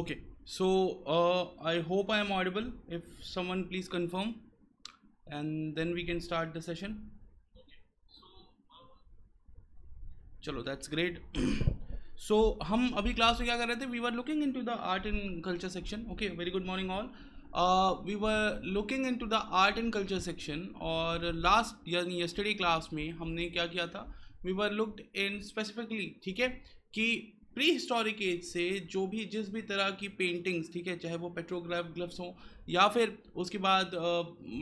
okay so uh, i hope i am audible if someone please confirm and then we can start the session चलो that's great so हम अभी class में क्या कर रहे थे we were looking into the art and culture section okay very good morning all we were looking into the art and culture section और last यानी यस्टरडे क्लास में हमने क्या किया था we were looked in specifically ठीक है कि प्री हिस्टोरिक एज से जो भी जिस भी तरह की पेंटिंग्स ठीक है चाहे वो पेट्रोग्राफ ग्लव्स हों या फिर उसके बाद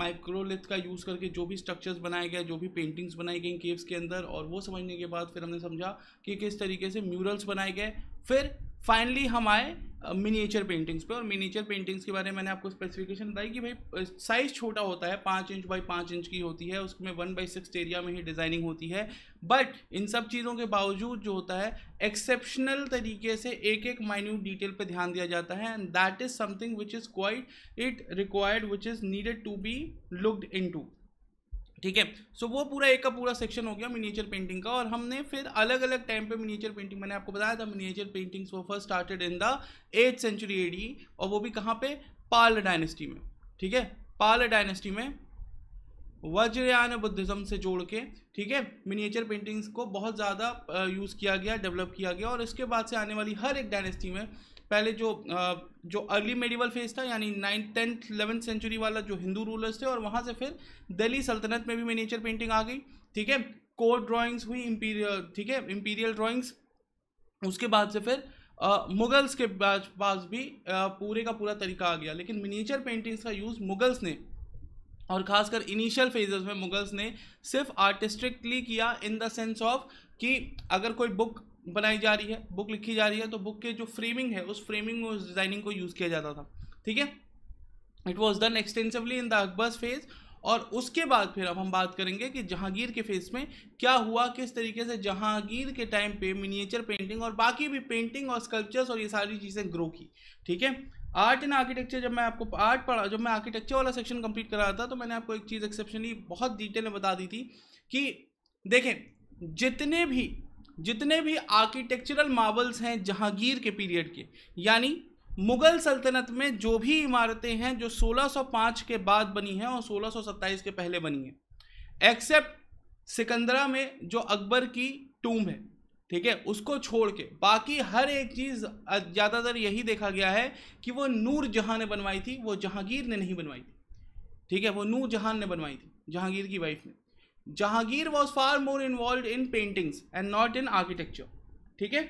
माइक्रोलिथ का यूज़ करके जो भी स्ट्रक्चर्स बनाए गए जो भी पेंटिंग्स बनाई गई केव्स के अंदर और वो समझने के बाद फिर हमने समझा कि किस तरीके से म्यूरल्स बनाए गए फिर फाइनली हम आए मिनिएचर पेंटिंग्स पे और मिनिएचर पेंटिंग्स के बारे में मैंने आपको स्पेसिफिकेशन बताई कि भाई साइज़ छोटा होता है पाँच इंच बाई पाँच इंच की होती है उसमें वन बाई सिक्स एरिया में ही डिज़ाइनिंग होती है बट इन सब चीज़ों के बावजूद जो होता है एक्सेप्शनल तरीके से एक एक माइन्यूट डिटेल पे ध्यान दिया जाता है and that is something which is quite it required which is needed to be looked into ठीक है सो वो पूरा एक का पूरा सेक्शन हो गया मिनिएचर पेंटिंग का और हमने फिर अलग अलग टाइम पे मिनिएचर पेंटिंग मैंने आपको बताया था मिनिएचर पेंटिंग्स वो first started in the eight century AD और वो भी कहाँ पे पाल डायनेस्टी में ठीक है पाल डायनेस्टी में वज्रयान बुद्धिज़्म से जोड़ के ठीक है मिनिएचर पेंटिंग्स को बहुत ज़्यादा यूज़ किया गया डेवलप किया गया और इसके बाद से आने वाली हर एक डायनेस्टी में पहले जो जो अर्ली मेडिवल फेज था यानी नाइन्थ टेंथ इलेवेंथ सेंचुरी वाला जो हिंदू रूलर्स थे और वहाँ से फिर दिल्ली सल्तनत में भी मिनीचर पेंटिंग आ गई ठीक है कोर्ट ड्राइंग्स हुई इम्पीरियल ठीक है इम्पीरियल ड्राइंग्स उसके बाद से फिर आ, मुगल्स के पास भी आ, पूरे का पूरा तरीका आ गया लेकिन मिनीचर पेंटिंग्स का यूज़ मुगल्स ने और खासकर इनिशियल फेजेस में मुगल्स ने सिर्फ आर्टिस्टिकली किया इन द सेंस ऑफ कि अगर कोई बुक बनाई जा रही है बुक लिखी जा रही है तो बुक के जो फ्रेमिंग है उस फ्रेमिंग उस डिज़ाइनिंग को यूज़ किया जाता था ठीक है it was done extensively in the Akbar's phase और उसके बाद फिर अब हम बात करेंगे कि जहांगीर के फेस में क्या हुआ किस तरीके से जहांगीर के टाइम पे मिनिएचर पेंटिंग और बाकी भी पेंटिंग और स्कल्पचर्स और ये सारी चीज़ें ग्रो की ठीक है आर्ट एंड आर्किटेक्चर जब मैं आपको आर्ट पढ़ा जब मैं आर्किटेक्चर वाला सेक्शन कंप्लीट करा था तो मैंने आपको एक चीज़ एक्सेप्शनली बहुत डिटेल में बता दी थी कि देखें जितने भी जितने भी आर्किटेक्चरल मार्बल्स हैं जहांगीर के पीरियड के यानी मुगल सल्तनत में जो भी इमारतें हैं जो 1605 के बाद बनी हैं और 1627 के पहले बनी हैं एक्सेप्ट सिकंदरा में जो अकबर की टूम है ठीक है उसको छोड़ के बाकी हर एक चीज़ ज़्यादातर यही देखा गया है कि वो नूर जहाँ ने बनवाई थी वो जहांगीर ने नहीं बनवाई थी ठीक है वो नूर जहाँ ने बनवाई थी जहांगीर की वाइफ ने Jahangir was far more involve in paintings and not in architecture ठीक है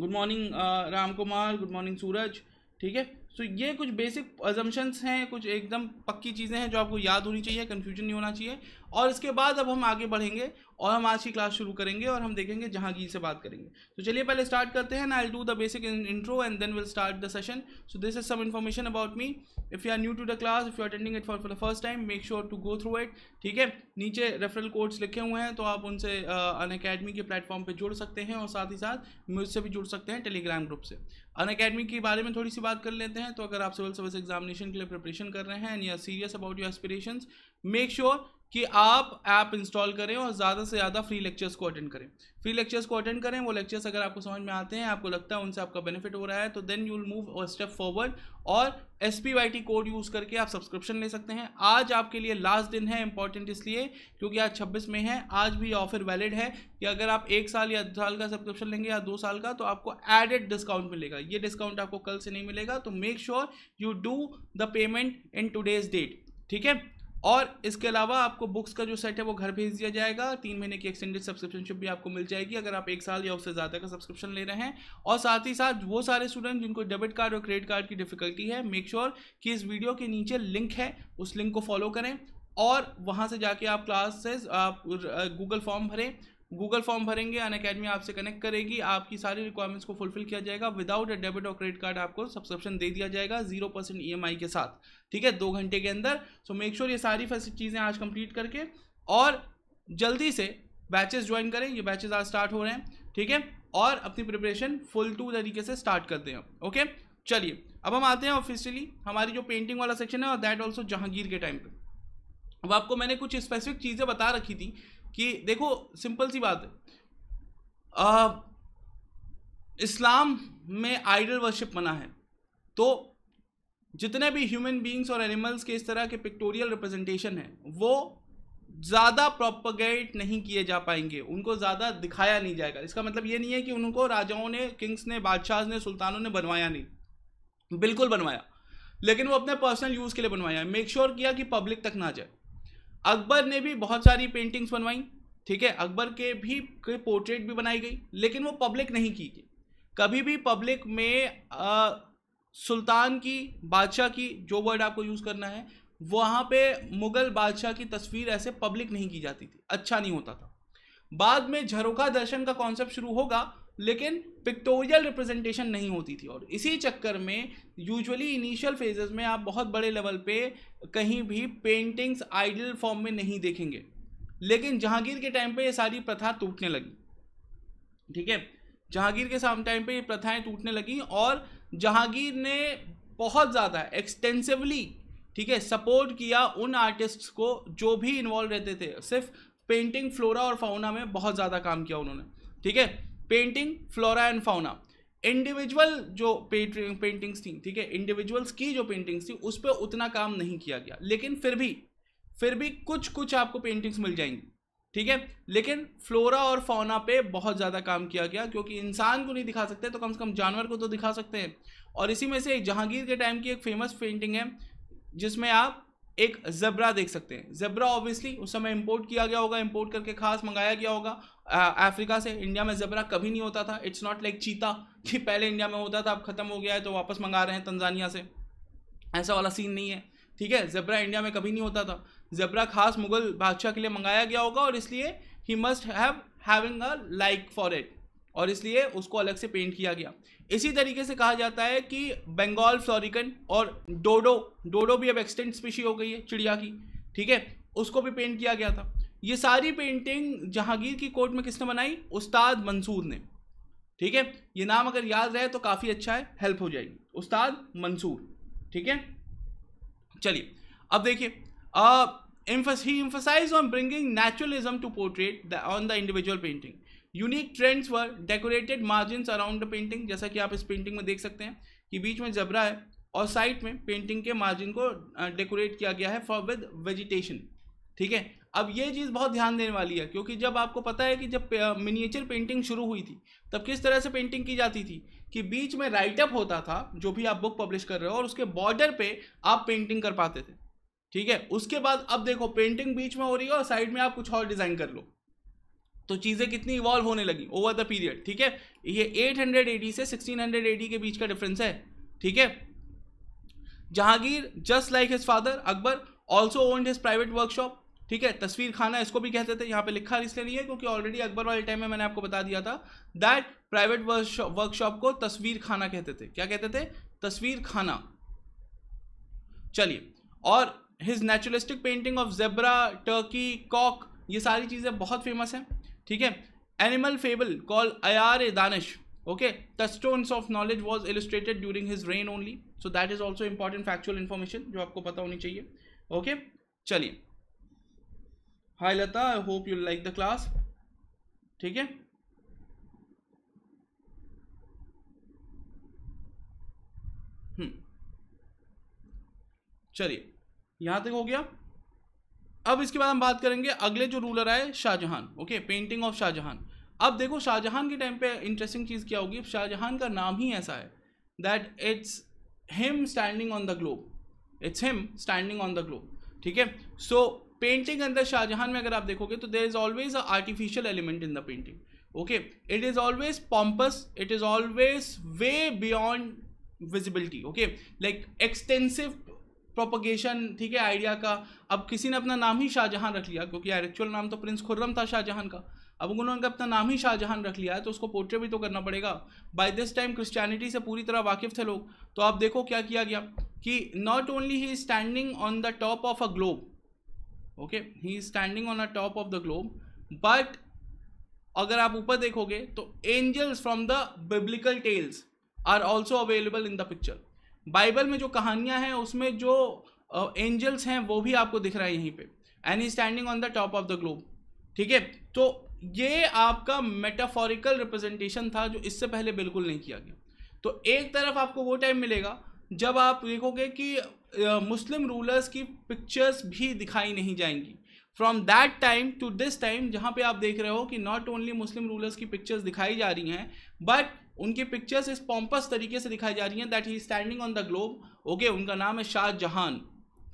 good morning Ram Kumar good morning Suraj ठीक है सो ये कुछ बेसिक अजम्पन्स हैं कुछ एकदम पक्की चीज़ें हैं जो आपको याद होनी चाहिए कन्फ्यूजन नहीं होना चाहिए और इसके बाद अब हम आगे बढ़ेंगे और हम आज की क्लास शुरू करेंगे और हम देखेंगे जहांगीर से बात करेंगे तो चलिए पहले स्टार्ट करते हैं I do the basic intro and then will start the session so this is some information about me if you are new to the class if you attending it for for the first time make sure to go through it ठीक है नीचे referral codes लिखे हुए हैं तो आप उनसे अन uh, academy के प्लेटफॉर्म पर जुड़ सकते हैं और साथ ही साथ मुझसे भी जुड़ सकते हैं टेलीग्राम ग्रुप से अन अकेडमी के बारे में थोड़ी सी बात कर लेते हैं तो अगर आप सिविल सर्विस एग्जामिनेशन के लिए प्रिपरेशन कर रहे हैं and you are serious about your aspiration make sure कि आप ऐप इंस्टॉल करें और ज़्यादा से ज़्यादा फ्री लेक्चर्स को अटेंड करें फ्री लेक्चर्स को अटेंड करें वो लेक्चर्स अगर आपको समझ में आते हैं आपको लगता है उनसे आपका बेनिफिट हो रहा है तो then you will move step forward और S P Y T code use करके आप सब्सक्रिप्शन ले सकते हैं आज आपके लिए लास्ट दिन है इंपॉर्टेंट इसलिए क्योंकि आज छब्बीस में है आज भी ऑफर वैलिड है कि अगर आप एक साल या दो साल का सब्सक्रिप्शन लेंगे या दो साल का तो आपको एडेड डिस्काउंट मिलेगा ये डिस्काउंट आपको कल से नहीं मिलेगा तो make sure you do the payment in today's date ठीक है और इसके अलावा आपको बुक्स का जो सेट है वो घर भेज दिया जाएगा तीन महीने की एक्सटेंडेड सब्सक्रिप्शनशिप भी आपको मिल जाएगी अगर आप एक साल या उससे ज़्यादा का सब्सक्रिप्शन ले रहे हैं और साथ ही साथ वो सारे स्टूडेंट जिनको डेबिट कार्ड और क्रेडिट कार्ड की डिफिकल्टी है मेक श्योर sure कि इस वीडियो के नीचे लिंक है उस लिंक को फॉलो करें और वहाँ से जाके आप क्लासेस आप गूगल uh, फॉर्म भरें गूगल फॉर्म भरेंगे अन अकेडमी आपसे कनेक्ट करेगी आपकी सारी रिक्वायरमेंट्स को फुलफिल किया जाएगा विदाउट अ डेबिट और क्रेडिट कार्ड आपको सब्सक्रिप्शन दे दिया जाएगा जीरो परसेंट ई के साथ ठीक है दो घंटे के अंदर सो मेक श्योर ये सारी चीज़ें आज कंप्लीट करके और जल्दी से बैचेस ज्वाइन करें ये बैचेस आज स्टार्ट हो रहे हैं ठीक है और अपनी प्रिपरेशन फुल टू तरीके से स्टार्ट करते हैं ओके चलिए अब हम आते हैं ऑफिशियली हमारी जो पेंटिंग वाला सेक्शन है और दैट ऑल्सो जहांगीर के टाइम पर अब आपको मैंने कुछ स्पेसिफिक चीज़ें बता रखी थी कि देखो सिंपल सी बात है इस्लाम में आइडल वर्शिप मना है तो जितने भी ह्यूमन बींग्स और एनिमल्स के इस तरह के पिक्टोरियल रिप्रेजेंटेशन हैं वो ज़्यादा प्रोपगेट नहीं किए जा पाएंगे उनको ज़्यादा दिखाया नहीं जाएगा इसका मतलब ये नहीं है कि उनको राजाओं ने किंग्स ने बादशाह ने सुल्तानों ने बनवाया नहीं बिल्कुल बनवाया लेकिन वो अपने पर्सनल यूज़ के लिए बनवाया मेक श्योर sure किया कि पब्लिक तक ना जाए अकबर ने भी बहुत सारी पेंटिंग्स बनवाई ठीक है अकबर के भी कोई पोर्ट्रेट भी बनाई गई लेकिन वो पब्लिक नहीं की गई कभी भी पब्लिक में आ, सुल्तान की बादशाह की जो वर्ड आपको यूज़ करना है वहाँ पे मुग़ल बादशाह की तस्वीर ऐसे पब्लिक नहीं की जाती थी अच्छा नहीं होता था बाद में झरोखा दर्शन का कॉन्सेप्ट शुरू होगा लेकिन पिक्टोरियल रिप्रेजेंटेशन नहीं होती थी और इसी चक्कर में यूजुअली इनिशियल फेजेस में आप बहुत बड़े लेवल पे कहीं भी पेंटिंग्स आइडल फॉर्म में नहीं देखेंगे लेकिन जहांगीर के टाइम पे ये सारी प्रथा टूटने लगी ठीक है जहांगीर के साम टाइम पे ये प्रथाएं टूटने लगी और जहांगीर ने बहुत ज़्यादा एक्सटेंसिवली ठीक है सपोर्ट किया उन आर्टिस्ट्स को जो भी इन्वॉल्व रहते थे सिर्फ पेंटिंग फ्लोरा और फाउना में बहुत ज़्यादा काम किया उन्होंने ठीक है painting flora and fauna individual जो पेंटिंग्स थी ठीक है इंडिविजुअल्स की जो पेंटिंग्स थी उस पर उतना काम नहीं किया गया लेकिन फिर भी फिर भी कुछ कुछ आपको पेंटिंग्स मिल जाएंगी ठीक है लेकिन फ्लोरा और फौना पे बहुत ज़्यादा काम किया गया क्योंकि इंसान को नहीं दिखा सकते तो कम से कम जानवर को तो दिखा सकते हैं और इसी में से जहांगीर के टाइम की एक फेमस पेंटिंग है जिसमें आप एक जबरा देख सकते हैं जबरा ऑब्वियसली उस समय इंपोर्ट किया गया होगा इंपोर्ट करके खास मंगाया गया होगा अफ्रीका से इंडिया में जबरा कभी नहीं होता था इट्स नॉट लाइक चीता कि पहले इंडिया में होता था अब ख़त्म हो गया है तो वापस मंगा रहे हैं तंजानिया से ऐसा वाला सीन नहीं है ठीक है जबरा इंडिया में कभी नहीं होता था जबरा खास मुगल बादशाह के लिए मंगाया गया होगा और इसलिए he must have having a like for it और इसलिए उसको अलग से पेंट किया गया इसी तरीके से कहा जाता है कि बंगाल फ्लोरिकन और डोडो डोडो भी अब एक्सटेंट स्पीशी हो गई है चिड़िया की ठीक है उसको भी पेंट किया गया था ये सारी पेंटिंग जहांगीर की कोर्ट में किसने बनाई उस्ताद मंसूर ने ठीक है ये नाम अगर याद रहे तो काफ़ी अच्छा है हेल्प हो जाएगी उस्ताद मंसूर ठीक है चलिए अब देखिए he emphasise on bringing naturalism to portrait on the individual painting unique trends were decorated margin around the painting जैसा कि आप इस पेंटिंग में देख सकते हैं कि बीच में जबरा है और साइड में पेंटिंग के मार्जिन को डेकोरेट किया गया है फॉर विद वेजिटेशन ठीक है अब ये चीज़ बहुत ध्यान देने वाली है क्योंकि जब आपको पता है कि जब मिनिएचर पेंटिंग शुरू हुई थी तब किस तरह से पेंटिंग की जाती थी कि बीच में राइटअप होता था जो भी आप बुक पब्लिश कर रहे हो और उसके बॉर्डर पे आप पेंटिंग कर पाते थे ठीक है उसके बाद अब देखो पेंटिंग बीच में हो रही है और साइड में आप कुछ और डिज़ाइन कर लो तो चीज़ें कितनी इवॉल्व होने लगी ओवर द पीरियड ठीक है ये 800 हंड्रेड से 1600 हंड्रेड के बीच का डिफरेंस है ठीक है Jahangir just like his father Akbar also owned his private workshop ठीक है तस्वीर खाना इसको भी कहते थे यहाँ पे लिखा इसलिए नहीं है क्योंकि ऑलरेडी अकबर वाले टाइम में मैंने आपको बता दिया था दैट प्राइवेट वर्कशॉप को तस्वीर खाना कहते थे क्या कहते थे तस्वीर खाना चलिए और his naturalistic painting of zebra turkey cock ये सारी चीज़ें बहुत फेमस हैं ठीक है animal fable call Ayar e Danish okay the stones of knowledge was illustrated during his reign only so that is also important factual information जो आपको पता होनी चाहिए ओके okay? चलिए hi Lata I hope you like the class ठीक है हम्म। चलिए यहां तक हो गया अब इसके बाद हम बात करेंगे अगले जो रूलर आए Shahjahan okay painting of Shahjahan अब देखो शाहजहां के टाइम पे इंटरेस्टिंग चीज़ क्या होगी शाहजहां का नाम ही ऐसा है that it's him standing on the globe it's him standing on the globe ठीक है सो पेंटिंग अंदर शाहजहां में अगर आप देखोगे तो there is always a artificial element in the painting okay it is always pompous it is always way beyond visibility okay like extensive propagation ठीक है आइडिया का अब किसी ने अपना नाम ही शाहजहां रख लिया क्योंकि यार एक्चुअल नाम तो प्रिंस खुर्रम था शाहजहां का अब उन्होंने अपना नाम ही शाहजहां रख लिया है तो उसको पोर्ट्रेट भी तो करना पड़ेगा बाय दिस टाइम क्रिश्चियनिटी से पूरी तरह वाकिफ थे लोग तो आप देखो क्या किया गया कि not only he standing on the top of a globe okay he is standing on a top of the globe but अगर आप ऊपर देखोगे तो angels from the biblical tales are also available in the picture bible में जो कहानियाँ हैं उसमें जो एंजल्स uh, हैं वो भी आपको दिख रहा है यहीं पे and he standing on the top of the globe ठीक है तो ये आपका मेटाफोरिकल रिप्रेजेंटेशन था जो इससे पहले बिल्कुल नहीं किया गया तो एक तरफ आपको वो टाइम मिलेगा जब आप देखोगे कि मुस्लिम रूलर्स की पिक्चर्स भी दिखाई नहीं जाएंगी from that time to this time जहाँ पे आप देख रहे हो कि नॉट ओनली मुस्लिम रूलर्स की पिक्चर्स दिखाई जा रही हैं बट उनकी पिक्चर्स इस पॉम्पस तरीके से दिखाई जा रही हैं that he standing on the globe okay उनका नाम है शाह जहान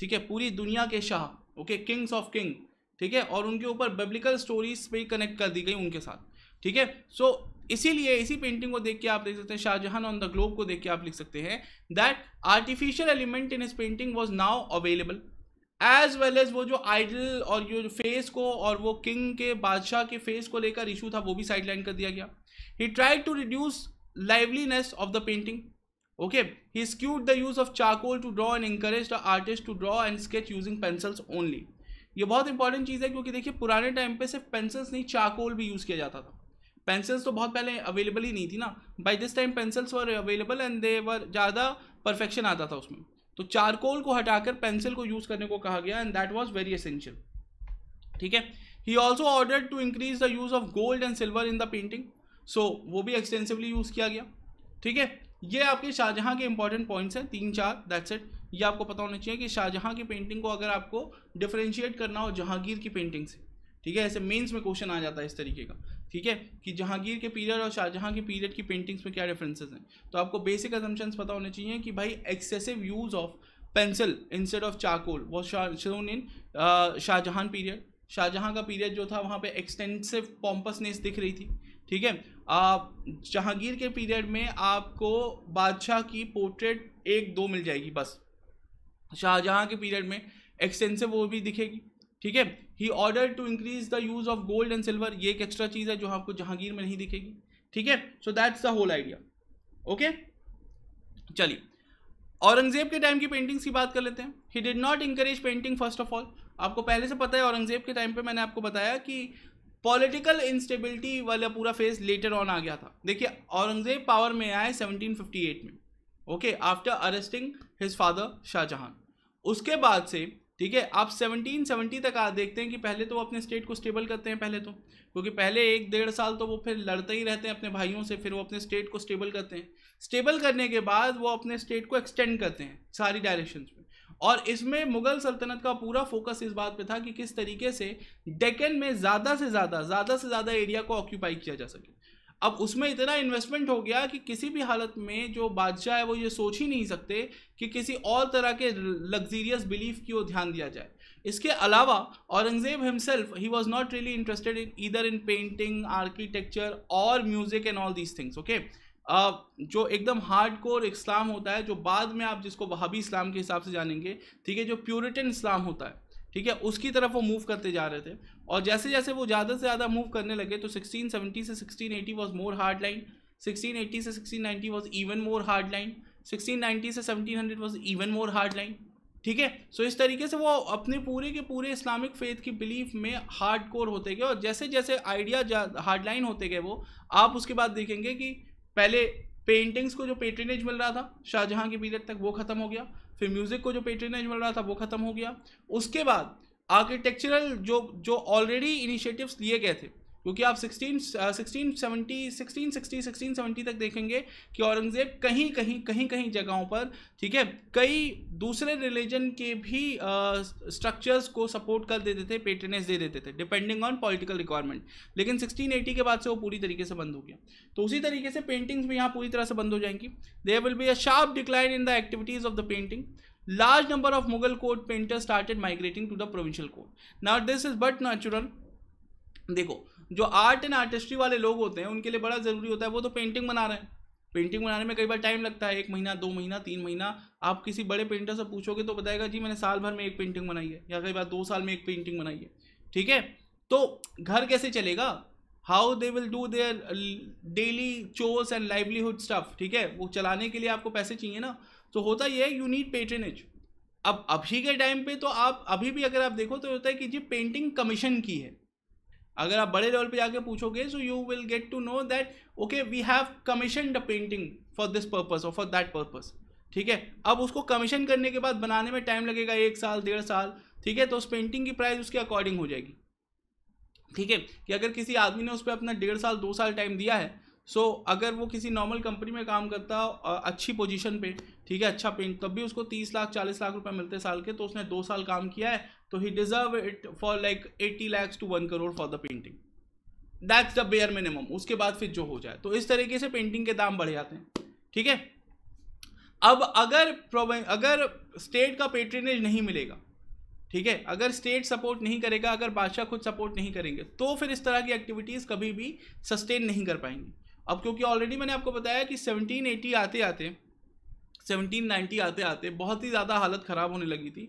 ठीक है पूरी दुनिया के Shah okay kings of king ठीक है और उनके ऊपर बेब्लिकल स्टोरीज पे कनेक्ट कर दी गई उनके साथ ठीक है सो इसीलिए इसी पेंटिंग को देख के आप देख सकते हैं शाहजहां ऑन द ग्लोब को देख के आप लिख सकते हैं दैट आर्टिफिशियल एलिमेंट इन इस painting was now available as well as वो जो आइडल और जो फेस को और वो किंग के बादशाह के फेस को लेकर इशू था वो भी साइडलाइन कर दिया गया he try to reduce liveliness of the painting okay he skewed the use of charcoal to draw and encourage the artist to draw and sketch using pencils only ये बहुत इंपॉर्टेंट चीज़ है क्योंकि देखिए पुराने टाइम पे सिर्फ पेंसिल्स नहीं चाकोल भी यूज़ किया जाता था पेंसिल्स तो बहुत पहले अवेलेबल ही नहीं थी ना by this time pencils were available and they were ज़्यादा परफेक्शन आता था उसमें तो चारकोल को हटाकर पेंसिल को यूज़ करने को कहा गया and that was very essential ठीक है he also order to increase the use of gold and silver in the painting so वो भी एक्सटेंसिवली यूज़ किया गया ठीक है ये आपके शाहजहाँ के इंपॉर्टेंट पॉइंट्स हैं तीन चार दैट्स इट ये आपको पता होना चाहिए कि शाहजहाँ की पेंटिंग को अगर आपको डिफ्रेंशिएट करना हो जहांगीर की पेंटिंग से ठीक है ऐसे मेंस में क्वेश्चन आ जाता है इस तरीके का ठीक है कि जहांगीर के पीरियड और शाहजहां के पीरियड की पेंटिंग्स में क्या डिफरेंसेस हैं तो आपको बेसिक असम्पशंस पता होने चाहिए कि भाई excessive use of pencil instead of charcoal वो shown in Shahjahan period Shahjahan का पीरियड जो था वहाँ पे एक्सटेंसिव पॉम्पसनेस दिख रही थी ठीक है आप जहांगीर के पीरियड में आपको बादशाह की पोर्ट्रेट एक दो मिल जाएगी बस शाहजहां के पीरियड में एक्सटेंसिव वो भी दिखेगी ठीक है he order to increase the use of gold and silver ये एक एक्स्ट्रा चीज है जो आपको जहांगीर में नहीं दिखेगी ठीक है so that's the whole idea okay चलिए औरंगजेब के टाइम की पेंटिंग्स की बात कर लेते हैं he did not encourage painting first of all आपको पहले से पता है औरंगजेब के टाइम पे मैंने आपको बताया कि पॉलिटिकल इंस्टेबिलिटी वाला पूरा फेज लेटर ऑन आ गया था देखिए औरंगजेब पावर में आए 1758 में okay after arresting his father Shahjahan उसके बाद से ठीक है आप 1770 तक आ देखते हैं कि पहले तो वो अपने स्टेट को स्टेबल करते हैं पहले तो क्योंकि पहले एक डेढ़ साल तो वो फिर लड़ते ही रहते हैं अपने भाइयों से फिर वो अपने स्टेट को स्टेबल करते हैं स्टेबल करने के बाद वो अपने स्टेट को एक्सटेंड करते हैं सारी डायरेक्शन में और इसमें मुगल सल्तनत का पूरा फोकस इस बात पर था कि किस तरीके से डेकन में ज़्यादा से ज़्यादा ज़्यादा से ज़्यादा एरिया को ऑक्यूपाई किया जा सके अब उसमें इतना इन्वेस्टमेंट हो गया कि किसी भी हालत में जो बादशाह है वो ये सोच ही नहीं सकते कि किसी और तरह के लग्जीरियस बिलीफ की ओर ध्यान दिया जाए इसके अलावा Aurangzeb himself he was not really interested in either in painting architecture और music and all these things okay जो एकदम हार्ड कोर इस्लाम होता है जो बाद में आप जिसको वहाबी इस्लाम के हिसाब से जानेंगे ठीक है जो प्योरिटन इस्लाम होता है ठीक है उसकी तरफ वो मूव करते जा रहे थे और जैसे जैसे वो ज़्यादा से ज़्यादा मूव करने लगे तो 1670 से 1680 was more hard line eighty से ninety was even more hard line 1690 से seventeen hundred was even more hard line ठीक है सो इस तरीके से वो अपने पूरे के पूरे इस्लामिक फेथ की बिलीफ में हार्ड कोर होते गए और जैसे जैसे आइडिया हार्ड लाइन होते गए वो आप उसके बाद देखेंगे कि पहले पेंटिंग्स को जो पेटर्नेज मिल रहा था शाहजहाँ के पीरियड तक वो ख़त्म हो गया फिर म्यूज़िक को जो पेट्रेनेज मिल रहा था वो ख़त्म हो गया उसके बाद आर्किटेक्चरल जो जो ऑलरेडी इनिशिएटिव्स लिए गए थे क्योंकि आप sixteen sixteen seventy sixteen sixty sixteen seventy तक देखेंगे कि औरंगज़ेब कहीं कहीं कहीं कहीं जगहों पर ठीक है कई दूसरे रिलीजन के भी स्ट्रक्चर्स uh, को सपोर्ट कर देते थे पेटनेस दे देते थे डिपेंडिंग ऑन पॉलिटिकल रिक्वायरमेंट लेकिन सिक्सटीन एटी के बाद से वो पूरी तरीके से बंद हो गया तो उसी तरीके से पेंटिंग्स भी यहाँ पूरी तरह से बंद हो जाएंगी there will be a sharp decline in the activities of the painting large number of Mughal court painters started migrating to the provincial court not this is but natural देखो जो आर्ट एंड आर्टिस्ट्री वाले लोग होते हैं उनके लिए बड़ा ज़रूरी होता है वो तो पेंटिंग बना रहे हैं पेंटिंग बनाने में कई बार टाइम लगता है एक महीना दो महीना तीन महीना आप किसी बड़े पेंटर से पूछोगे तो बताएगा जी मैंने साल भर में एक पेंटिंग बनाई है या कई बार दो साल में एक पेंटिंग बनाई है ठीक है तो घर कैसे चलेगा how they will do their daily chores and livelihood stuff ठीक है वो चलाने के लिए आपको पैसे चाहिए ना तो होता ये है यू नीड पेटर्नेज अब अभी के टाइम पे तो आप अभी भी अगर आप देखो तो होता है कि जी पेंटिंग कमीशन की है अगर आप बड़े लेवल पे जाके पूछोगे so you will get to know that okay we have commission the painting for this purpose और फॉर दैट पर्पज ठीक है अब उसको कमीशन करने के बाद बनाने में टाइम लगेगा एक साल डेढ़ साल ठीक है तो उस पेंटिंग की प्राइस उसके अकॉर्डिंग हो जाएगी ठीक है कि अगर किसी आदमी ने उस पर अपना डेढ़ साल दो साल टाइम दिया है सो so, अगर वो किसी नॉर्मल कंपनी में काम करता अच्छी पोजीशन पे ठीक है अच्छा पेंट तब भी उसको तीस लाख चालीस लाख रुपए मिलते साल के तो उसने दो साल काम किया है तो he deserve it for like eighty lakhs to one crore for the painting that's the bare minimum उसके बाद फिर जो हो जाए तो इस तरीके से पेंटिंग के दाम बढ़ जाते हैं ठीक है अब अगर अगर स्टेट का पेट्रेनेज नहीं मिलेगा ठीक है अगर स्टेट सपोर्ट नहीं करेगा अगर बादशाह खुद सपोर्ट नहीं करेंगे तो फिर इस तरह की एक्टिविटीज़ कभी भी सस्टेन नहीं कर पाएंगी अब क्योंकि ऑलरेडी मैंने आपको बताया कि 1780 आते आते 1790 आते आते बहुत ही ज़्यादा हालत ख़राब होने लगी थी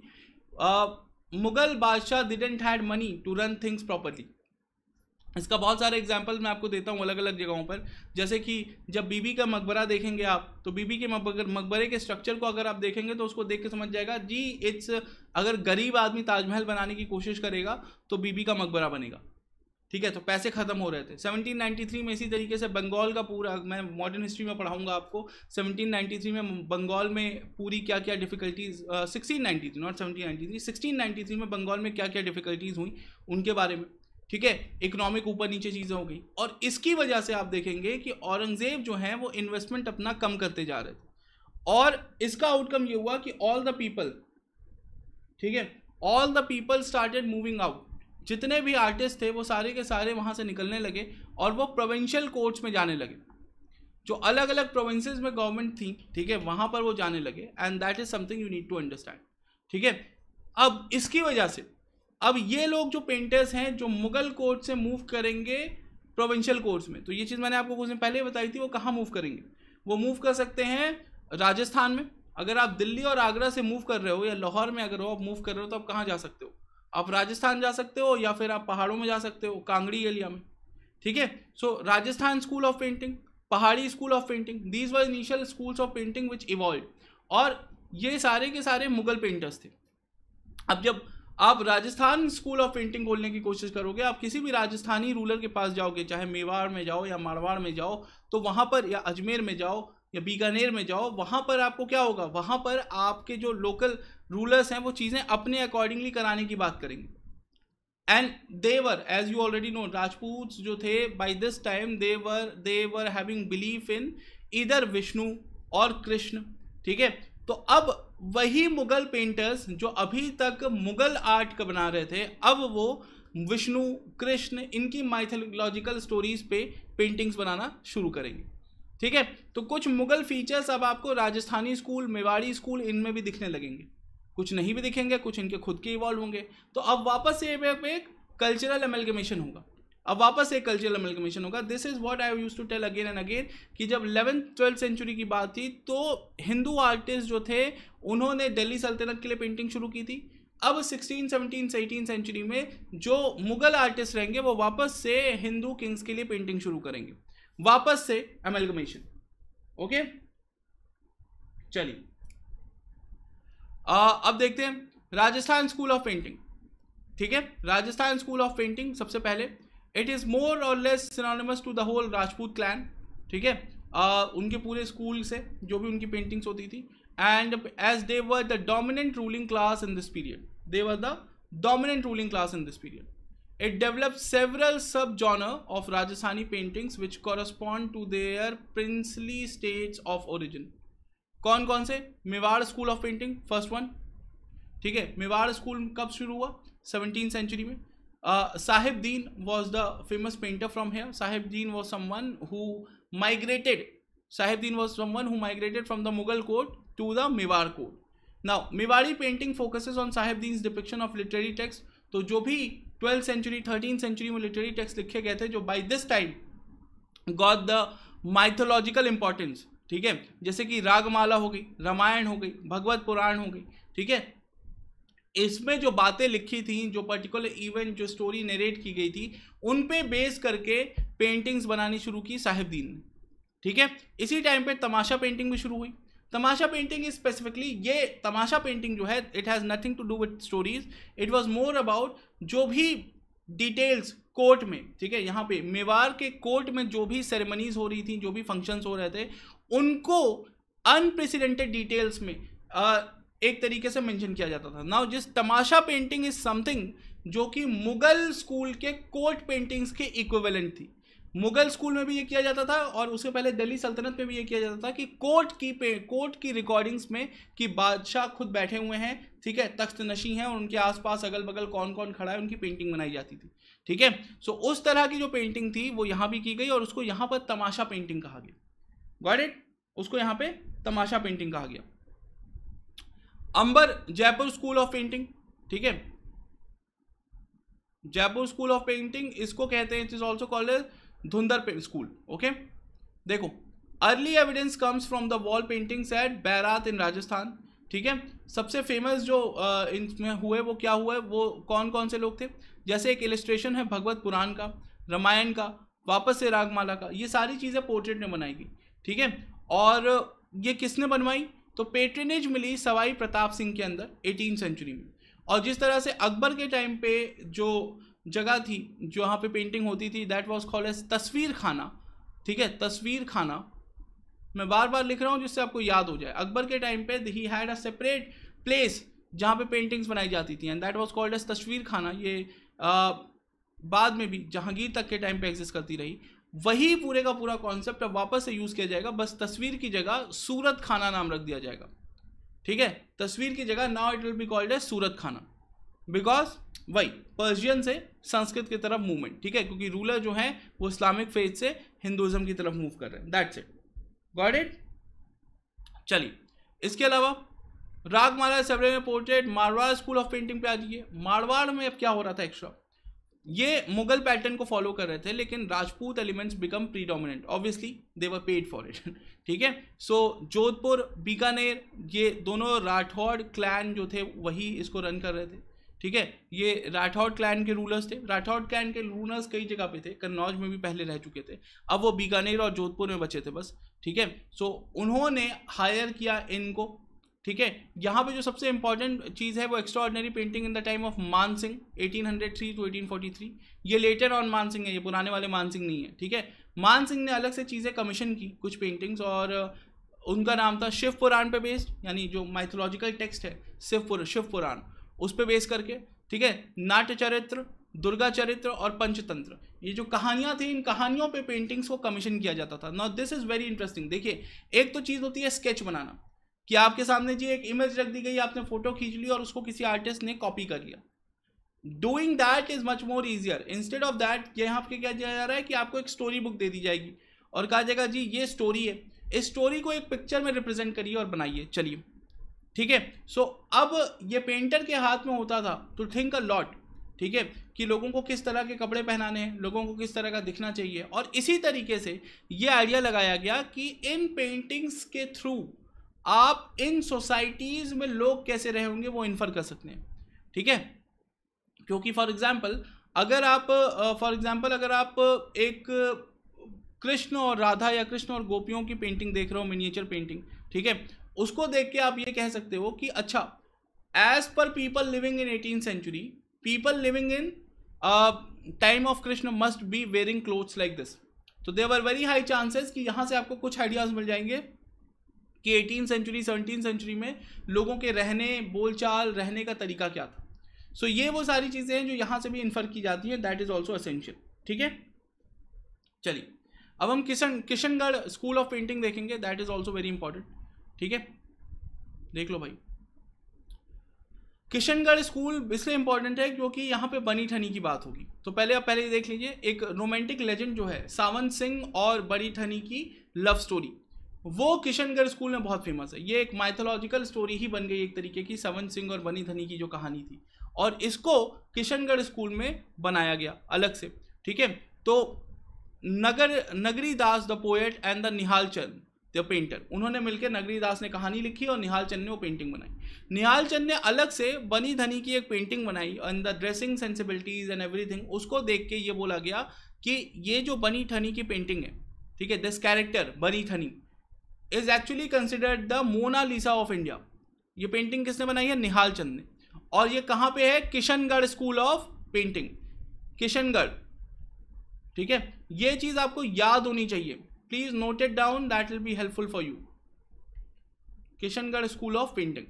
मुगल बादशाह didn't had money to run things properly इसका बहुत सारे एग्जाम्पल मैं आपको देता हूँ अलग अलग जगहों पर जैसे कि जब बीबी का मकबरा देखेंगे आप तो बीबी के मकबरे के स्ट्रक्चर को अगर आप देखेंगे तो उसको देख के समझ जाएगा जी इट्स अगर गरीब आदमी ताजमहल बनाने की कोशिश करेगा तो बीबी का मकबरा बनेगा ठीक है तो पैसे खत्म हो रहे थे 1793 में इसी तरीके से बंगाल का पूरा मैं मॉडर्न हिस्ट्री में पढ़ाऊंगा आपको 1793 में बंगाल में पूरी क्या क्या difficulties sixteen ninety three not seventeen ninety three sixteen ninety three में बंगाल में क्या क्या डिफिकल्टीज हुई उनके बारे में ठीक है इकोनॉमिक ऊपर नीचे चीज़ें हो गई और इसकी वजह से आप देखेंगे कि औरंगजेब जो हैं वो इन्वेस्टमेंट अपना कम करते जा रहे थे और इसका आउटकम ये हुआ कि ऑल द पीपल ठीक है all the people started moving out जितने भी आर्टिस्ट थे वो सारे के सारे वहाँ से निकलने लगे और वो प्रोविंशियल कोर्ट्स में जाने लगे जो अलग अलग प्रोविंसेस में गवर्नमेंट थी ठीक है वहाँ पर वो जाने लगे and that is something you need to understand ठीक है अब इसकी वजह से अब ये लोग जो पेंटर्स हैं जो मुगल कोर्ट से मूव करेंगे प्रोविंशियल कोर्ट्स में तो ये चीज़ मैंने आपको कुछ दिन पहले बताई थी वो कहाँ मूव करेंगे वो मूव कर सकते हैं राजस्थान में अगर आप दिल्ली और आगरा से मूव कर रहे हो या लाहौर में अगर हो आप मूव कर रहे हो तो आप कहाँ जा सकते हो आप राजस्थान जा सकते हो या फिर आप पहाड़ों में जा सकते हो कांगड़ी एरिया में ठीक है so Rajasthan school of painting Pahari school of painting these were initial schools of painting which evolve और ये सारे के सारे मुगल पेंटर्स थे अब जब आप राजस्थान स्कूल ऑफ पेंटिंग खोलने की कोशिश करोगे आप किसी भी राजस्थानी रूलर के पास जाओगे चाहे मेवाड़ में जाओ या मारवाड़ में जाओ तो वहाँ पर या अजमेर में जाओ या बीकानेर में जाओ वहाँ पर आपको क्या होगा वहाँ पर आपके जो लोकल रूलर्स हैं वो चीज़ें अपने अकॉर्डिंगली कराने की बात करेंगे and they were as you already know Rajput जो थे by this time they were they were having believe in इधर विष्णु और कृष्ण ठीक है तो अब वही मुगल पेंटर्स जो अभी तक मुगल आर्ट का बना रहे थे अब वो विष्णु कृष्ण इनकी माइथोलॉजिकल स्टोरीज पे पेंटिंग्स बनाना शुरू करेंगे ठीक है तो कुछ मुगल फीचर्स अब आपको राजस्थानी स्कूल मेवाड़ी स्कूल इनमें भी दिखने लगेंगे कुछ नहीं भी दिखेंगे कुछ इनके खुद के इवॉल्व होंगे तो अब वापस से एक कल्चरल एमलगमेशन होगा अब वापस एक कल्चरल एमलगमेशन होगा this is what I use to tell again and again कि जब इलेवेंथ ट्वेल्थ सेंचुरी की बात थी तो हिंदू आर्टिस्ट जो थे उन्होंने दिल्ली सल्तनत के लिए पेंटिंग शुरू की थी अब सिक्सटीन सेवनटीन एटीन सेंचुरी में जो मुगल आर्टिस्ट रहेंगे वो वापस से हिंदू किंग्स के लिए पेंटिंग शुरू करेंगे वापस से अमेलगमेशन ओके चलिए अब देखते हैं राजस्थान स्कूल ऑफ पेंटिंग ठीक है राजस्थान स्कूल ऑफ पेंटिंग सबसे पहले इट इज़ मोर और less synonymous to the whole Rajput clan ठीक है उनके पूरे स्कूल से जो भी उनकी पेंटिंग्स होती थी and as they were the dominant ruling class in this period they were the dominant ruling class in this period it develop several sub genre of Rajasthani paintings which correspond to their princely states of origin कौन कौन से Mewar school of painting first one ठीक है Mewar school कब शुरू हुआ seventeen century में Sahib Din was the famous painter from here Sahib Din was someone who migrated Sahib Din was someone who migrated from the Mughal court to the Mewar court now Mewari painting focuses on Sahib Din's depiction of literary text तो जो भी twelfth century thirteen century में literary text लिखे गए थे जो by this time got the mythological importance ठीक है जैसे कि रागमाला हो गई रामायण हो गई भगवत पुराण हो गई ठीक है इसमें जो बातें लिखी थी जो पर्टिकुलर इवेंट जो स्टोरी नरेट की गई थी उन पे बेस करके पेंटिंग्स बनानी शुरू की साहिबदीन ने ठीक है इसी टाइम पे तमाशा पेंटिंग भी शुरू हुई तमाशा पेंटिंग इज स्पेसिफिकली ये तमाशा पेंटिंग जो है it has nothing to do with stories it was more about जो भी डिटेल्स कोर्ट में ठीक है यहाँ पे मेवार के कोर्ट में जो भी सेरेमनीज हो रही थी जो भी फंक्शंस हो रहे थे उनको अनप्रेसिडेंटेड डिटेल्स में आ, एक तरीके से मेंशन किया जाता था नाउ जिस तमाशा पेंटिंग इज समथिंग जो कि मुगल स्कूल के कोर्ट पेंटिंग्स के इक्विवेलेंट थी मुगल स्कूल में भी ये किया जाता था और उसके पहले दिल्ली सल्तनत में भी ये किया जाता था कि कोर्ट की पे कोर्ट की रिकॉर्डिंग्स में कि बादशाह खुद बैठे हुए हैं ठीक है तख्त नशी हैं और उनके आसपास अगल बगल कौन कौन खड़ा है उनकी पेंटिंग बनाई जाती थी ठीक है सो उस तरह की जो पेंटिंग थी वो यहाँ भी की गई और उसको यहाँ पर तमाशा पेंटिंग कहा गया गॉड इट उसको यहाँ पे तमाशा पेंटिंग कहा गया Amber Jaipur school of painting ठीक है जयपुर स्कूल ऑफ पेंटिंग इसको कहते हैं it is also called Dhundhar school okay देखो early evidence comes from the wall paintings at Bairat in Rajasthan ठीक है सबसे फेमस जो इनमें हुए वो क्या हुआ है वो कौन कौन से लोग थे जैसे एक इलिस्ट्रेशन है भगवत पुराण का रामायण का वापस से रागमाला का ये सारी चीज़ें पोर्ट्रेट ने बनाई गई ठीक है और ये किसने बनवाई तो पेट्रेनेज मिली सवाई प्रताप सिंह के अंदर एटीन सेंचुरी में और जिस तरह से अकबर के टाइम पे जो जगह थी जहाँ पे पेंटिंग होती थी that was called as Tasvir खाना ठीक है तस्वीर खाना मैं बार बार लिख रहा हूँ जिससे आपको याद हो जाए अकबर के टाइम पे ही हैड अ सेपरेट प्लेस जहाँ पे पेंटिंग्स बनाई जाती थी and that was called as Tasvir Khana ये आ, बाद में भी जहांगीर तक के टाइम पे एग्जिस्ट करती रही वही पूरे का पूरा कॉन्सेप्ट अब वापस से यूज़ किया जाएगा बस तस्वीर की जगह सूरत खाना नाम रख दिया जाएगा ठीक है तस्वीर की जगह now it will be called as Surat Khana because वही पर्शियन से संस्कृत की तरफ मूवमेंट ठीक है क्योंकि रूलर जो है वो इस्लामिक फेज से हिंदुज़म की तरफ मूव कर रहे हैं दैट्स इट गॉड इट चलिए इसके अलावा रागमाला सबरे में portrait Marwar school of painting पे आ जाइए मारवाड़ में अब क्या हो रहा था एक्स्ट्रा ये मुगल पैटर्न को फॉलो कर रहे थे लेकिन Rajput elements become predominant obviously they were paid for it ठीक है सो जोधपुर बीकानेर ये दोनों राठौड़ क्लैन जो थे वही इसको रन कर रहे थे ठीक है ये राठौड़ क्लैन के रूलर्स थे राठौड़ क्लैन के रूलर्स कई जगह पे थे कन्नौज में भी पहले रह चुके थे अब वो बीकानेर और जोधपुर में बचे थे बस ठीक है सो उन्होंने हायर किया इनको ठीक है यहाँ पे जो सबसे इंपॉर्टेंट चीज़ है वो extraordinary painting in the time of Man Singh eighteen to eighteen ये लेटर ऑन मान सिंह है ये पुराने वाले मान सिंह नहीं है ठीक है मान सिंह ने अलग से चीज़ें कमीशन की कुछ पेंटिंग्स और उनका नाम था शिव पुराण पे बेस्ड यानी जो माइथोलॉजिकल टेक्स्ट है शिव पुर शिव पुराण उस पर बेस करके ठीक है नाट्य चरित्र दुर्गा चरित्र और पंचतंत्र ये जो कहानियाँ थी इन कहानियों पे पेंटिंग्स को कमीशन किया जाता था not this is very interesting देखिए एक तो चीज़ होती है स्केच बनाना कि आपके सामने जी एक इमेज रख दी गई आपने फोटो खींच ली और उसको किसी आर्टिस्ट ने कॉपी कर लिया doing that is much more easier instead of that यहाँ पे क्या दिया जा रहा है कि आपको एक स्टोरी बुक दे दी जाएगी और कहा जाएगा जी ये स्टोरी है इस स्टोरी को एक पिक्चर में रिप्रेजेंट करिए और बनाइए चलिए ठीक है सो अब ये पेंटर के हाथ में होता था टू थिंक अ लॉट ठीक है कि लोगों को किस तरह के कपड़े पहनाने हैं लोगों को किस तरह का दिखना चाहिए और इसी तरीके से ये आइडिया लगाया गया कि इन पेंटिंग्स के थ्रू आप इन सोसाइटीज़ में लोग कैसे रहे होंगे वो इन्फर कर सकते हैं ठीक है क्योंकि फॉर एग्ज़ाम्पल अगर आप फॉर एग्ज़ाम्पल अगर आप एक कृष्ण और राधा या कृष्ण और गोपियों की पेंटिंग देख रहे हो मिनिएचर पेंटिंग ठीक है उसको देख के आप ये कह सकते हो कि अच्छा as per people living in eighteen century people living in time of Krishna must be wearing clothes like this तो देवर वेरी हाई चांसेस कि यहाँ से आपको कुछ आइडियाज मिल जाएंगे कि एटीन सेंचुरी सेवनटीन सेंचुरी में लोगों के रहने बोलचाल रहने का तरीका क्या था सो so, ये वो सारी चीज़ें हैं जो यहाँ से भी इन्फर की जाती हैं दैट इज़ ऑल्सो असेंशियल ठीक है चलिए अब हम Kishan Kishangarh school of painting देखेंगे that is also very important ठीक है देख लो भाई किशनगढ़ स्कूल इसलिए इंपॉर्टेंट है क्योंकि यहाँ पे बनी ठनी की बात होगी तो पहले आप पहले देख लीजिए एक रोमांटिक लेजेंड जो है सावन सिंह और बनी ठनी की लव स्टोरी वो किशनगढ़ स्कूल में बहुत फेमस है ये एक माइथोलॉजिकल स्टोरी ही बन गई एक तरीके की सावन सिंह और बनी धनी की जो कहानी थी और इसको किशनगढ़ स्कूल में बनाया गया अलग से ठीक है तो Nagar Nagari Das the poet and the Nihal Chand the painter उन्होंने मिलकर नगरी दास ने कहानी लिखी और निहाल चंद ने वो पेंटिंग बनाई निहाल चंद ने अलग से बनी धनी की एक पेंटिंग बनाई in the dressing sensibilities and everything उसको देख के ये बोला गया कि ये जो बनी ठनी की पेंटिंग है ठीक है this character Bani Thani is actually considered the Mona Lisa of India ये पेंटिंग किसने बनाई है निहाल चंद ने और ये कहाँ पे है Kishangarh school of painting Kishangarh ठीक है ये चीज़ आपको याद होनी चाहिए please note it down that will be helpful for you Kishangarh school of painting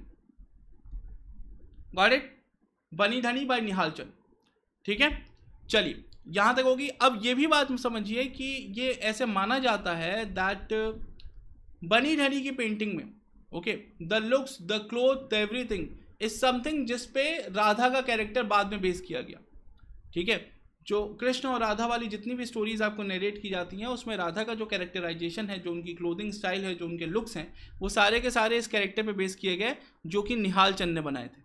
got it Bani Thani bye निहाल चंद ठीक है चलिए यहां तक होगी अब ये भी बात समझिए कि ये ऐसे माना जाता है दैट बनी धनी की पेंटिंग में okay the looks the cloth the everything is something जिसपे राधा का कैरेक्टर बाद में बेस किया गया ठीक है जो कृष्ण और राधा वाली जितनी भी स्टोरीज आपको नरेट की जाती हैं उसमें राधा का जो कैरेक्टराइजेशन है जो उनकी क्लोथिंग स्टाइल है जो उनके लुक्स हैं वो सारे के सारे इस कैरेक्टर पे बेस किए गए जो कि निहाल चंद ने बनाए थे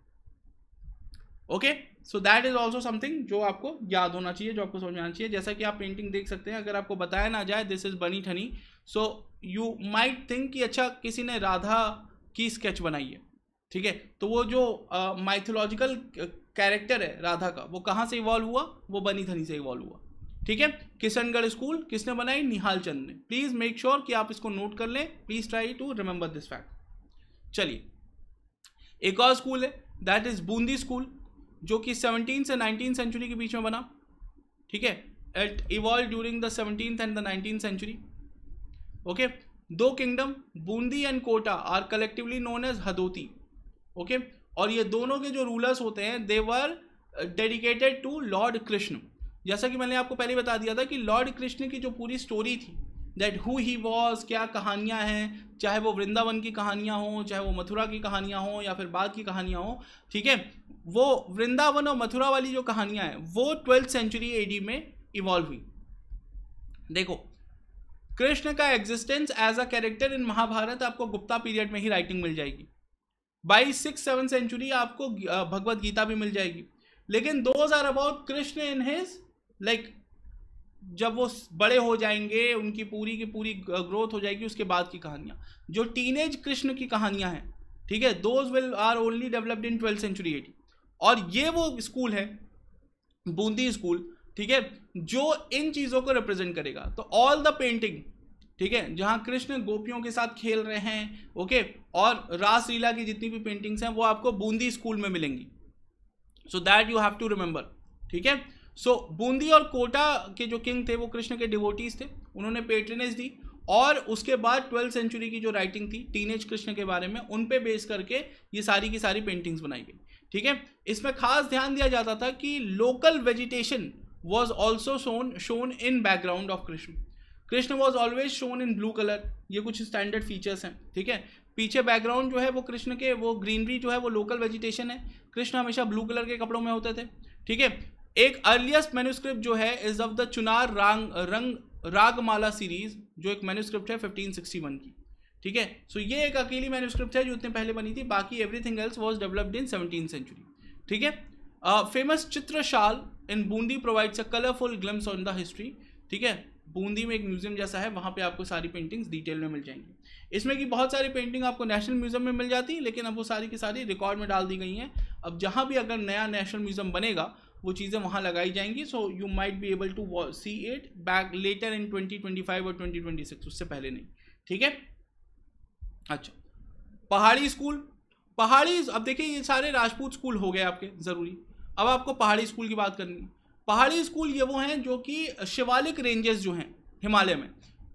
okay so that is also something जो आपको याद होना चाहिए जो आपको समझ आना चाहिए जैसा कि आप पेंटिंग देख सकते हैं अगर आपको बताया ना जाए this is Bani Thani so you might think कि अच्छा किसी ने राधा की स्केच बनाई है ठीक है तो वो जो माइथोलॉजिकल कैरेक्टर है राधा का वो कहाँ से इवॉल्व हुआ वो बनी धनी से इवॉल्व हुआ ठीक है किशनगढ़ स्कूल किसने बनाई निहाल चंद ने प्लीज मेक श्योर कि आप इसको नोट कर लें please try to remember this fact चलिए एक और स्कूल है दैट इज बूंदी स्कूल जो कि सेवनटीन से नाइनटीन सेंचुरी के बीच में बना ठीक है it evolve during the seventeen and the nineteen century okay दो kingdom Bundi and Kota are collectively known as Hadoti okay और ये दोनों के जो रूलर्स होते हैं they were dedicated to lord Krishna जैसा कि मैंने आपको पहले बता दिया था कि लॉर्ड कृष्ण की जो पूरी स्टोरी थी दैट हु ही वॉज क्या कहानियाँ हैं चाहे वो वृंदावन की कहानियाँ हों चाहे वो मथुरा की कहानियाँ हों या फिर बाद की कहानियाँ हों ठीक है वो वृंदावन और मथुरा वाली जो कहानियाँ हैं वो ट्वेल्थ सेंचुरी एडी में इवॉल्व हुई देखो कृष्ण का existence as a character in Mahabharata आपको गुप्ता पीरियड में ही राइटिंग मिल जाएगी बाई सिक्स सेवन सेंचुरी आपको भगवत गीता भी मिल जाएगी लेकिन those are about Krishna in his like जब वो बड़े हो जाएंगे उनकी पूरी की पूरी ग्रोथ हो जाएगी उसके बाद की कहानियाँ जो टीनेज कृष्ण की कहानियाँ हैं ठीक है those will are only developed in twelfth century AD और ये वो स्कूल है बूंदी स्कूल ठीक है जो इन चीज़ों को रिप्रेजेंट करेगा तो ऑल द पेंटिंग ठीक है जहाँ कृष्ण गोपियों के साथ खेल रहे हैं ओके और रासलीला की जितनी भी पेंटिंग्स हैं वो आपको बूंदी स्कूल में मिलेंगी so that you have to remember ठीक है सो बूंदी और कोटा के जो किंग थे वो कृष्ण के डिवोटीज थे उन्होंने पेट्रनेस दी और उसके बाद ट्वेल्थ सेंचुरी की जो राइटिंग थी टीनेज कृष्ण के बारे में उन पे बेस करके ये सारी की सारी पेंटिंग्स बनाई गई ठीक है इसमें खास ध्यान दिया जाता था कि local vegetation was also shown shown in background of Krishna Krishna was always shown in blue colour ये कुछ स्टैंडर्ड फीचर्स हैं ठीक है पीछे बैकग्राउंड जो है वो कृष्ण के वो ग्रीनरी जो है वो लोकल वेजिटेशन है कृष्ण हमेशा ब्लू कलर के कपड़ों में होते थे ठीक है एक अर्लीस्ट मेन्यूस्क्रिप्ट जो है इज ऑफ द चुनार रंग रंग रागमाला सीरीज जो एक मेन्यूस्क्रिप्ट है 1561 की ठीक है सो ये एक अकेली मेन्यूस्क्रिप्ट है जो इतने पहले बनी थी बाकी everything else was developed in seventeen century ठीक है famous Chitrashala in Bundi provides a colourful glimpse on the history ठीक है बूंदी में एक म्यूजियम जैसा है वहाँ पे आपको सारी पेंटिंग्स डिटेल में मिल जाएंगी इसमें कि बहुत सारी पेंटिंग आपको नेशनल म्यूजियम में मिल जाती है लेकिन अब वो सारी की सारी रिकॉर्ड में डाल दी गई हैं अब जहाँ भी अगर नया नेशनल म्यूजियम बनेगा वो चीज़ें वहाँ लगाई जाएंगी so you might be able to see it back later in twenty twenty five और ट्वेंटी ट्वेंटी सिक्स उससे पहले नहीं ठीक है अच्छा पहाड़ी स्कूल पहाड़ी अब देखिए ये सारे राजपूत स्कूल हो गए आपके ज़रूरी अब आपको पहाड़ी स्कूल की बात करनी है पहाड़ी स्कूल ये वो हैं जो कि शिवालिक रेंजेस जो हैं हिमालय में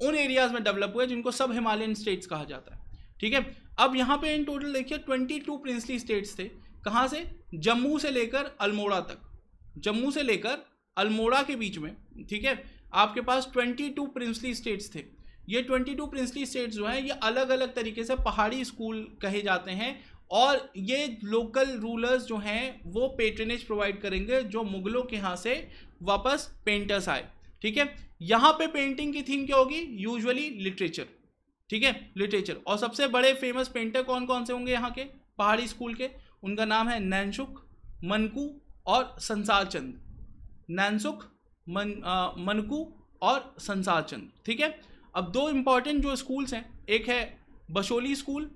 उन एरियाज में डेवलप हुए जिनको सब हिमालयन स्टेट्स कहा जाता है ठीक है अब यहाँ पे इन टोटल देखिए ट्वेंटी टू प्रिंसली स्टेट्स थे कहाँ से जम्मू से लेकर अल्मोड़ा तक जम्मू से लेकर अल्मोड़ा के बीच में ठीक है आपके पास ट्वेंटी टू प्रिंसली स्टेट्स थे ये 22 प्रिंसली स्टेट्स जो हैं ये अलग अलग तरीके से पहाड़ी स्कूल कहे जाते हैं और ये लोकल रूलर्स जो हैं वो पेट्रनेज प्रोवाइड करेंगे जो मुगलों के यहाँ से वापस पेंटर्स आए ठीक है यहाँ पे पेंटिंग की थीम क्या होगी यूजुअली लिटरेचर ठीक है लिटरेचर और सबसे बड़े फेमस पेंटर कौन कौन से होंगे यहाँ के पहाड़ी स्कूल के उनका नाम है नैनसुख मनकू और संसार चंद नैनसुख मन आ, मनकू और संसार चंद ठीक है अब दो इम्पॉर्टेंट जो स्कूल्स हैं एक है बशोली स्कूल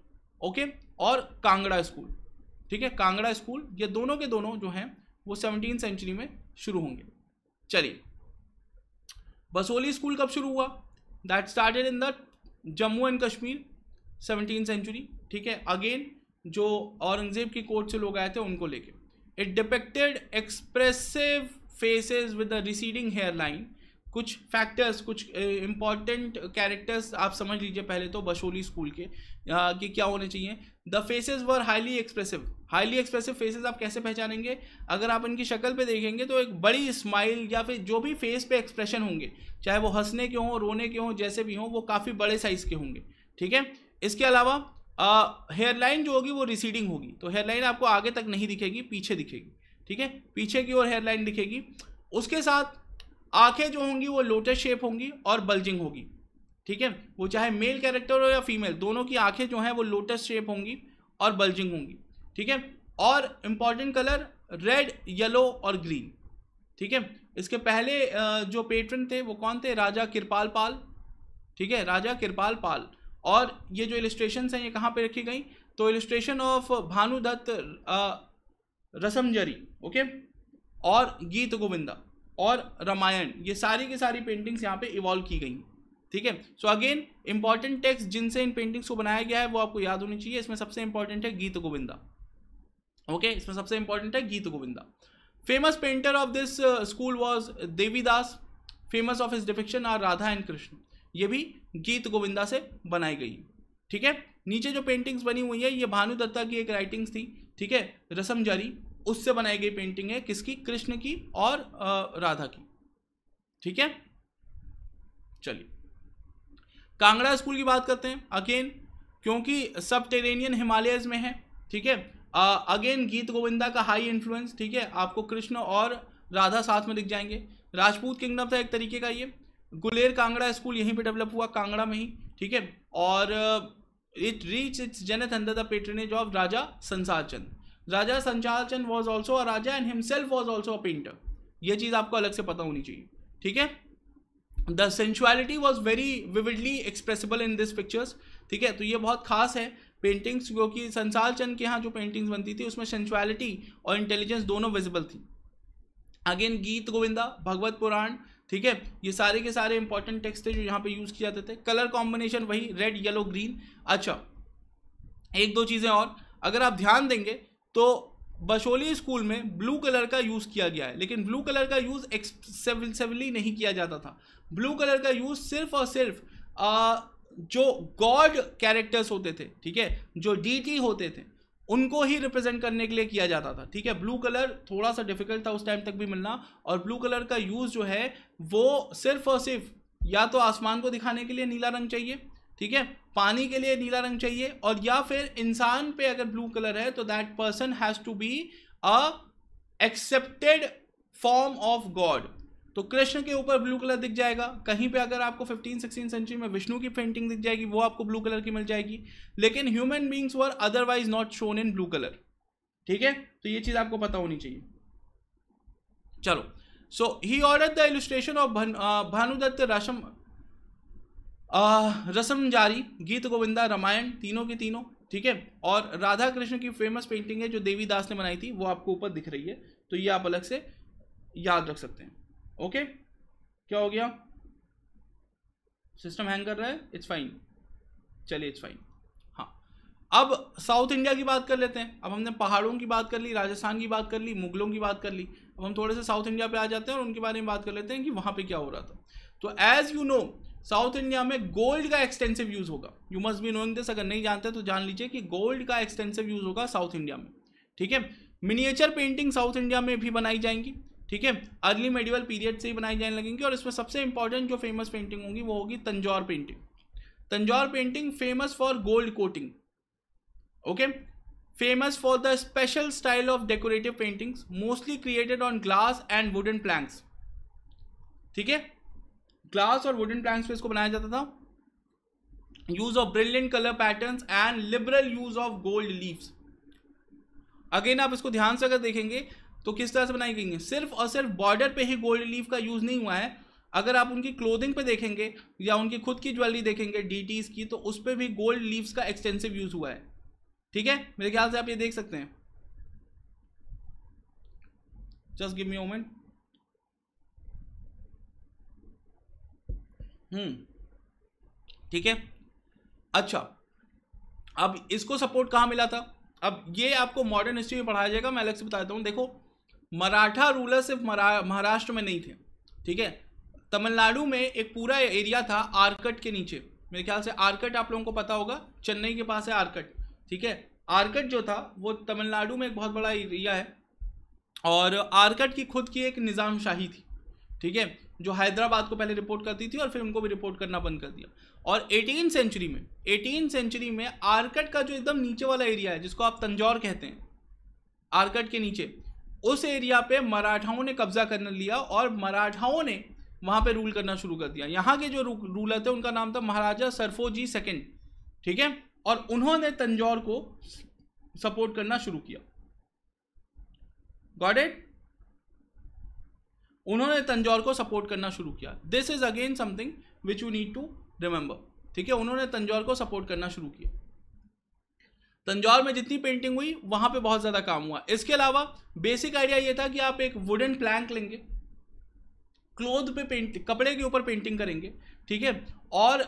ओके और कांगड़ा स्कूल ठीक है कांगड़ा स्कूल ये दोनों के दोनों जो हैं वो सेवनटीन सेंचुरी में शुरू होंगे चलिए बसोली स्कूल कब शुरू हुआ that started in the Jammu and Kashmir seventeen century ठीक है अगेन जो औरंगजेब की कोर्ट से लोग आए थे उनको लेके it depicted expressive faces with the receding hair line कुछ फैक्टर्स कुछ इम्पॉर्टेंट कैरेक्टर्स आप समझ लीजिए पहले तो बशोली स्कूल के कि क्या होने चाहिए the faces were highly expressive highly expressive faces आप कैसे पहचानेंगे अगर आप इनकी शक्ल पे देखेंगे तो एक बड़ी स्माइल या फिर जो भी फेस पे एक्सप्रेशन होंगे चाहे वो हंसने के हों रोने के हों जैसे भी हों वो काफ़ी बड़े साइज़ के होंगे ठीक है इसके अलावा हेयरलाइन जो होगी वो रिसीडिंग होगी तो हेयरलाइन आपको आगे तक नहीं दिखेगी पीछे दिखेगी ठीक है पीछे की ओर हेयरलाइन दिखेगी उसके साथ आंखें जो होंगी वो लोटस शेप होंगी और बल्जिंग होगी ठीक है वो चाहे मेल कैरेक्टर हो या फीमेल दोनों की आंखें जो हैं वो लोटस शेप होंगी और बल्जिंग होंगी ठीक है और इम्पॉर्टेंट कलर रेड येलो और ग्रीन ठीक है इसके पहले जो पेट्रन थे वो कौन थे राजा कृपाल पाल ठीक है राजा कृपाल पाल और ये जो इलिस्ट्रेशन हैं ये कहाँ पर रखी गई तो illustration of Bhanudatta Rasamanjari okay और गीत गोविंदा और रामायण ये सारी की सारी पेंटिंग्स यहाँ पे इवॉल्व की गई ठीक है सो अगेन इंपॉर्टेंट टेक्स्ट जिनसे इन पेंटिंग्स को बनाया गया है वो आपको याद होनी चाहिए इसमें सबसे इंपॉर्टेंट है गीत गोविंदा ओके इसमें सबसे इंपॉर्टेंट है Geet Govinda famous painter of this school was Devidas famous of his depiction are Radha and Krishna ये भी गीत गोविंदा से बनाई गई ठीक है नीचे जो पेंटिंग्स बनी हुई है ये भानु दत्ता की एक राइटिंग्स थी ठीक है रसम जारी उससे बनाई गई पेंटिंग है किसकी कृष्ण की और राधा की ठीक है चलिए कांगड़ा स्कूल की बात करते हैं अगेन क्योंकि सब टेरेनियन हिमालयज में है ठीक है अगेन गीत गोविंदा का हाई इन्फ्लुएंस ठीक है आपको कृष्ण और राधा साथ में दिख जाएंगे राजपूत किंगडम था एक तरीके का ये गुलेर कांगड़ा स्कूल यहीं पे डेवलप हुआ कांगड़ा में ही ठीक है और it reach its zenith under the patronage of raja Sansar Chand raja Sansar Chand was also a raja and himself was also a painter ये चीज़ आपको अलग से पता होनी चाहिए ठीक है the sensuality was very vividly expressible in this pictures ठीक है तो ये बहुत खास है पेंटिंग्स क्योंकि संसार चंद के यहाँ जो पेंटिंग्स बनती थी उसमें सेंचुअलिटी और इंटेलिजेंस दोनों विजिबल थी अगेन गीत गोविंदा भगवत पुराण ठीक है ये सारे के सारे इंपॉर्टेंट टेक्स्ट थे जो यहाँ पे यूज़ किए जाते थे कलर कॉम्बिनेशन वही रेड येलो ग्रीन अच्छा एक दो चीज़ें और अगर आप ध्यान देंगे तो बशोली स्कूल में ब्लू कलर का यूज़ किया गया है लेकिन ब्लू कलर का यूज़ एक्सेसिवली नहीं किया जाता था ब्लू कलर का यूज़ सिर्फ और सिर्फ आ, जो गॉड कैरेक्टर्स होते थे ठीक है जो डीटी होते थे उनको ही रिप्रेजेंट करने के लिए किया जाता था ठीक है ब्लू कलर थोड़ा सा डिफिकल्ट था उस टाइम तक भी मिलना और ब्लू कलर का यूज़ जो है वो सिर्फ और सिर्फ या तो आसमान को दिखाने के लिए नीला रंग चाहिए ठीक है पानी के लिए नीला रंग चाहिए और या फिर इंसान पे अगर ब्लू कलर है तो that person has to be a accepted form of god तो कृष्ण के ऊपर ब्लू कलर दिख जाएगा कहीं पे अगर आपको 15 16 सेंचुरी में विष्णु की पेंटिंग दिख जाएगी वो आपको ब्लू कलर की मिल जाएगी लेकिन human beings were otherwise not shown in blue colour ठीक है तो ये चीज़ आपको पता होनी चाहिए चलो so he order the illustration of Bhanudatta राशम रसम जारी गीत गोविंदा रामायण तीनों के तीनों ठीक है और राधा कृष्ण की फेमस पेंटिंग है जो देवीदास ने बनाई थी वो आपको ऊपर दिख रही है तो ये आप अलग से याद रख सकते हैं ओके क्या हो गया सिस्टम हैंग कर रहा है इट्स फाइन चलिए इट्स फाइन हाँ अब साउथ इंडिया की बात कर लेते हैं अब हमने पहाड़ों की बात कर ली राजस्थान की बात कर ली मुगलों की बात कर ली अब हम थोड़े से साउथ इंडिया पे आ जाते हैं और उनके बारे में बात कर लेते हैं कि वहाँ पे क्या हो रहा था तो as you know south India में गोल्ड का एक्सटेंसिव यूज होगा you must be knowing this अगर नहीं जानते तो जान लीजिए कि गोल्ड का एक्सटेंसिव यूज होगा साउथ इंडिया में ठीक है मिनिएचर पेंटिंग साउथ इंडिया में भी बनाई जाएंगी ठीक है अर्ली मेडिवल पीरियड से ही बनाई जाने लगेंगी और इसमें सबसे इंपॉर्टेंट जो फेमस पेंटिंग होगी वो होगी Tanjore painting Tanjore painting famous for gold coating okay famous for the special style of decorative paintings mostly created on glass and wooden planks ठीक है ग्लास और वुडन प्लान पे इसको बनाया जाता था use of brilliant colour pattern and liberal use of gold leaves again आप इसको ध्यान से अगर देखेंगे तो किस तरह से बनाई गई है सिर्फ और सिर्फ बॉर्डर पे ही गोल्ड लीव का यूज़ नहीं हुआ है अगर आप उनकी क्लोथिंग पे देखेंगे या उनकी खुद की ज्वेलरी देखेंगे डी की तो उस पर भी गोल्ड लीव्स का एक्सटेंसिव यूज़ हुआ है ठीक है मेरे ख्याल से आप ये देख सकते हैं just give me moment hmm ठीक है अच्छा अब इसको सपोर्ट कहाँ मिला था अब ये आपको मॉडर्न हिस्ट्री में पढ़ाया जाएगा मैं अलग से बता देता हूँ देखो मराठा रूलर सिर्फ महाराष्ट्र में नहीं थे ठीक है तमिलनाडु में एक पूरा एरिया था आर्कट के नीचे मेरे ख्याल से आर्कट आप लोगों को पता होगा चेन्नई के पास है आर्कट ठीक है आर्कट जो था वो तमिलनाडु में एक बहुत बड़ा एरिया है और आर्कट की खुद की एक निज़ामशाही थी ठीक है जो हैदराबाद को पहले रिपोर्ट करती थी और फिर उनको भी रिपोर्ट करना बंद कर दिया और एटीन सेंचुरी में एटीन सेंचुरी में आर्कट का जो एकदम नीचे वाला एरिया है जिसको आप तंजौर कहते हैं आर्कट के नीचे उस एरिया पे मराठाओं ने कब्जा करना लिया और मराठाओं ने वहाँ पे रूल करना शुरू कर दिया यहाँ के जो रूलर थे उनका नाम था महाराजा सरफोजी सेकेंड ठीक है और उन्होंने तंजौर को सपोर्ट करना शुरू किया गॉड इट उन्होंने तंजौर को सपोर्ट करना शुरू किया this is again something which you need to remember ठीक है उन्होंने तंजौर को सपोर्ट करना शुरू किया तंजौर में जितनी पेंटिंग हुई वहां पे बहुत ज्यादा काम हुआ इसके अलावा बेसिक आइडिया ये था कि आप एक वुडन प्लैंक लेंगे क्लोथ पे पेंट कपड़े के ऊपर पेंटिंग करेंगे ठीक है और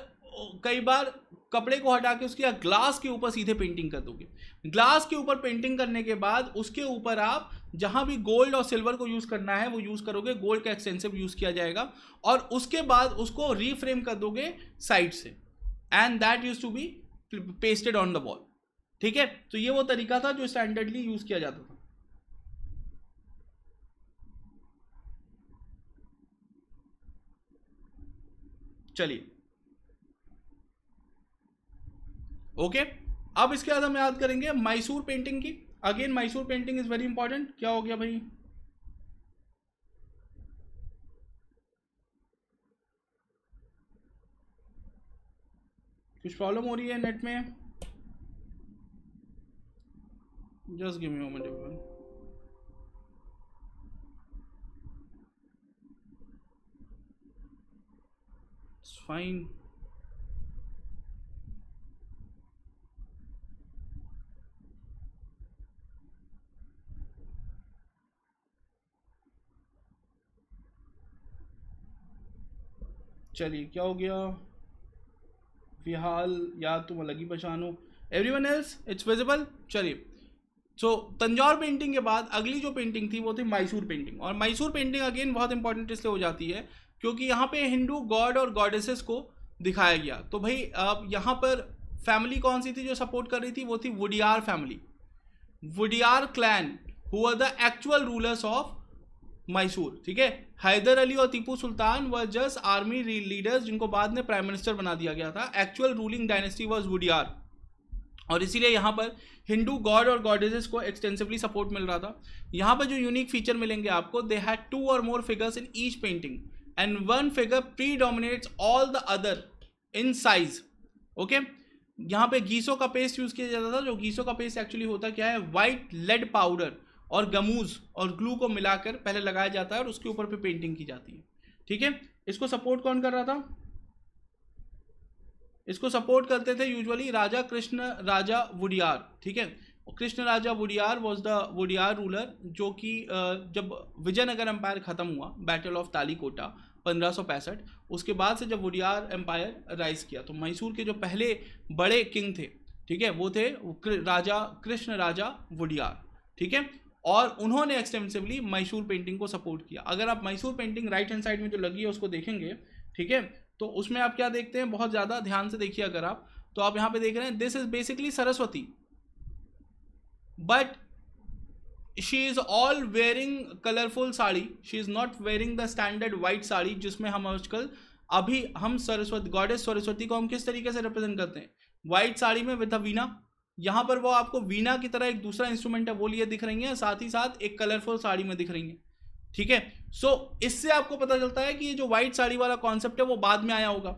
कई बार कपड़े को हटा के उसके ग्लास के ऊपर सीधे पेंटिंग कर दोगे ग्लास के ऊपर पेंटिंग करने के बाद उसके ऊपर आप जहां भी गोल्ड और सिल्वर को यूज़ करना है वो यूज़ करोगे गोल्ड का एक्सटेंसिव यूज़ किया जाएगा और उसके बाद उसको रीफ्रेम कर दोगे साइड से and that use to be pasted on the wall ठीक है तो ये वो तरीका था जो स्टैंडर्डली यूज़ किया जाता था चलिए ओके अब इसके बाद हम याद करेंगे मैसूर पेंटिंग की again Mysore painting is very important क्या हो गया भाई कुछ प्रॉब्लम हो रही है नेट में just give me moment everyone fine चलिए क्या हो गया फिलहाल या तुम तो अलग ही पहचानो everyone else it's visible चलिए सो तंजौर पेंटिंग के बाद अगली जो पेंटिंग थी वो थी मैसूर पेंटिंग और मैसूर पेंटिंग अगेन बहुत इंपॉर्टेंट इसलिए हो जाती है क्योंकि यहाँ पे हिंदू गॉड और गॉडेसेस को दिखाया गया तो भाई अब यहाँ पर फैमिली कौन सी थी जो सपोर्ट कर रही थी वो थी वुडियार फैमिली वुडियार क्लैन हुआ the actual rulers of Mysore ठीक है हैदर अली और टीपू सुल्तान व जस्ट आर्मी लीडर्स जिनको बाद में प्राइम मिनिस्टर बना दिया गया था actual ruling dynasty was Wodeyar और इसीलिए यहाँ पर हिंदू गॉड और गॉडेजेस को एक्सटेंसिवली सपोर्ट मिल रहा था यहाँ पर जो यूनिक फीचर मिलेंगे आपको दे हैड टू और more figures in each painting and one figure predominates all the other in size okay यहाँ पे गीसो का पेस्ट यूज किया जाता था जो गीसो का पेस्ट एक्चुअली होता क्या है वाइट लेड पाउडर और गमूज और ग्लू को मिलाकर पहले लगाया जाता है और उसके ऊपर फिर पेंटिंग की जाती है ठीक है इसको सपोर्ट कौन कर रहा था इसको सपोर्ट करते थे यूजुअली राजा कृष्ण राजा वुडियार ठीक है Krishna Raja Wodeyar was the Wodeyar ruler जो कि जब विजयनगर एम्पायर ख़त्म हुआ बैटल ऑफ तालीकोटा पंद्रह उसके बाद से जब वुडियार एम्पायर राइज किया तो मैसूर के जो पहले बड़े किंग थे ठीक है वो थे राजा कृष्ण राजा वुडियार ठीक है और उन्होंने एक्सटेंसिवली मैसूर पेंटिंग को सपोर्ट किया अगर आप Mysore painting right hand side में जो लगी है उसको देखेंगे ठीक है तो उसमें आप क्या देखते हैं बहुत ज़्यादा ध्यान से देखिए अगर आप तो आप यहाँ पे देख रहे हैं this is basically Saraswati but she is all wearing colourful sari she is not wearing the standard white sari जिसमें हम आजकल अभी हम सरस्वती गॉडेस सरस्वती को हम किस तरीके से रिप्रेजेंट करते हैं वाइट साड़ी में विद अ वीना यहाँ पर वो आपको वीणा की तरह एक दूसरा इंस्ट्रूमेंट है वो लिए दिख रही है साथ ही साथ एक कलरफुल साड़ी में दिख रही है ठीक है सो इससे आपको पता चलता है कि ये जो व्हाइट साड़ी वाला कॉन्सेप्ट है वो बाद में आया होगा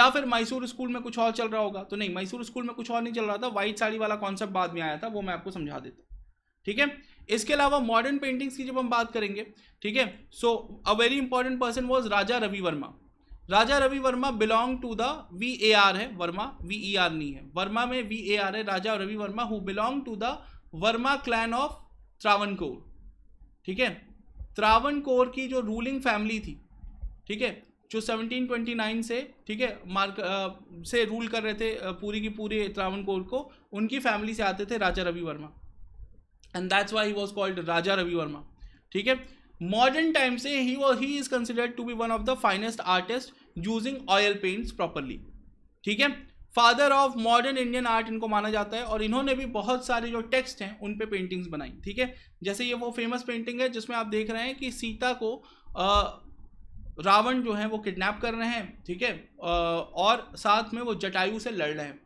या फिर मैसूर स्कूल में कुछ और चल रहा होगा तो नहीं मैसूर स्कूल में कुछ और नहीं चल रहा था व्हाइट साड़ी वाला कॉन्सेप्ट बाद में आया था वो मैं आपको समझा देता हूँ ठीक है इसके अलावा मॉडर्न पेंटिंग्स की जब हम बात करेंगे ठीक है so a very important person was Raja Ravi Varma Raja Ravi Varma belong to the V A R है वर्मा वी ई आर नहीं है वर्मा में वी ए आर है Raja Ravi Varma who belong to the Varma clan of कोर ठीक है त्रावणकोर की जो रूलिंग फैमिली थी ठीक है जो 1729 से ठीक है मार्क से रूल कर रहे थे पूरी की पूरी त्रावणकोर को उनकी फैमिली से आते थे Raja Ravi Varma and that's why he was called Raja Ravi Varma ठीक है मॉडर्न टाइम से ही was he is considered to be one of the finest artist using oil paints properly ठीक है father of modern Indian art इनको माना जाता है और इन्होंने भी बहुत सारे जो टेक्स्ट हैं उन पे पेंटिंग्स बनाई ठीक है जैसे ये वो फेमस पेंटिंग है जिसमें आप देख रहे हैं कि सीता को आ, रावण जो है वो किडनैप कर रहे हैं ठीक है और साथ में वो जटायु से लड़ रहे हैं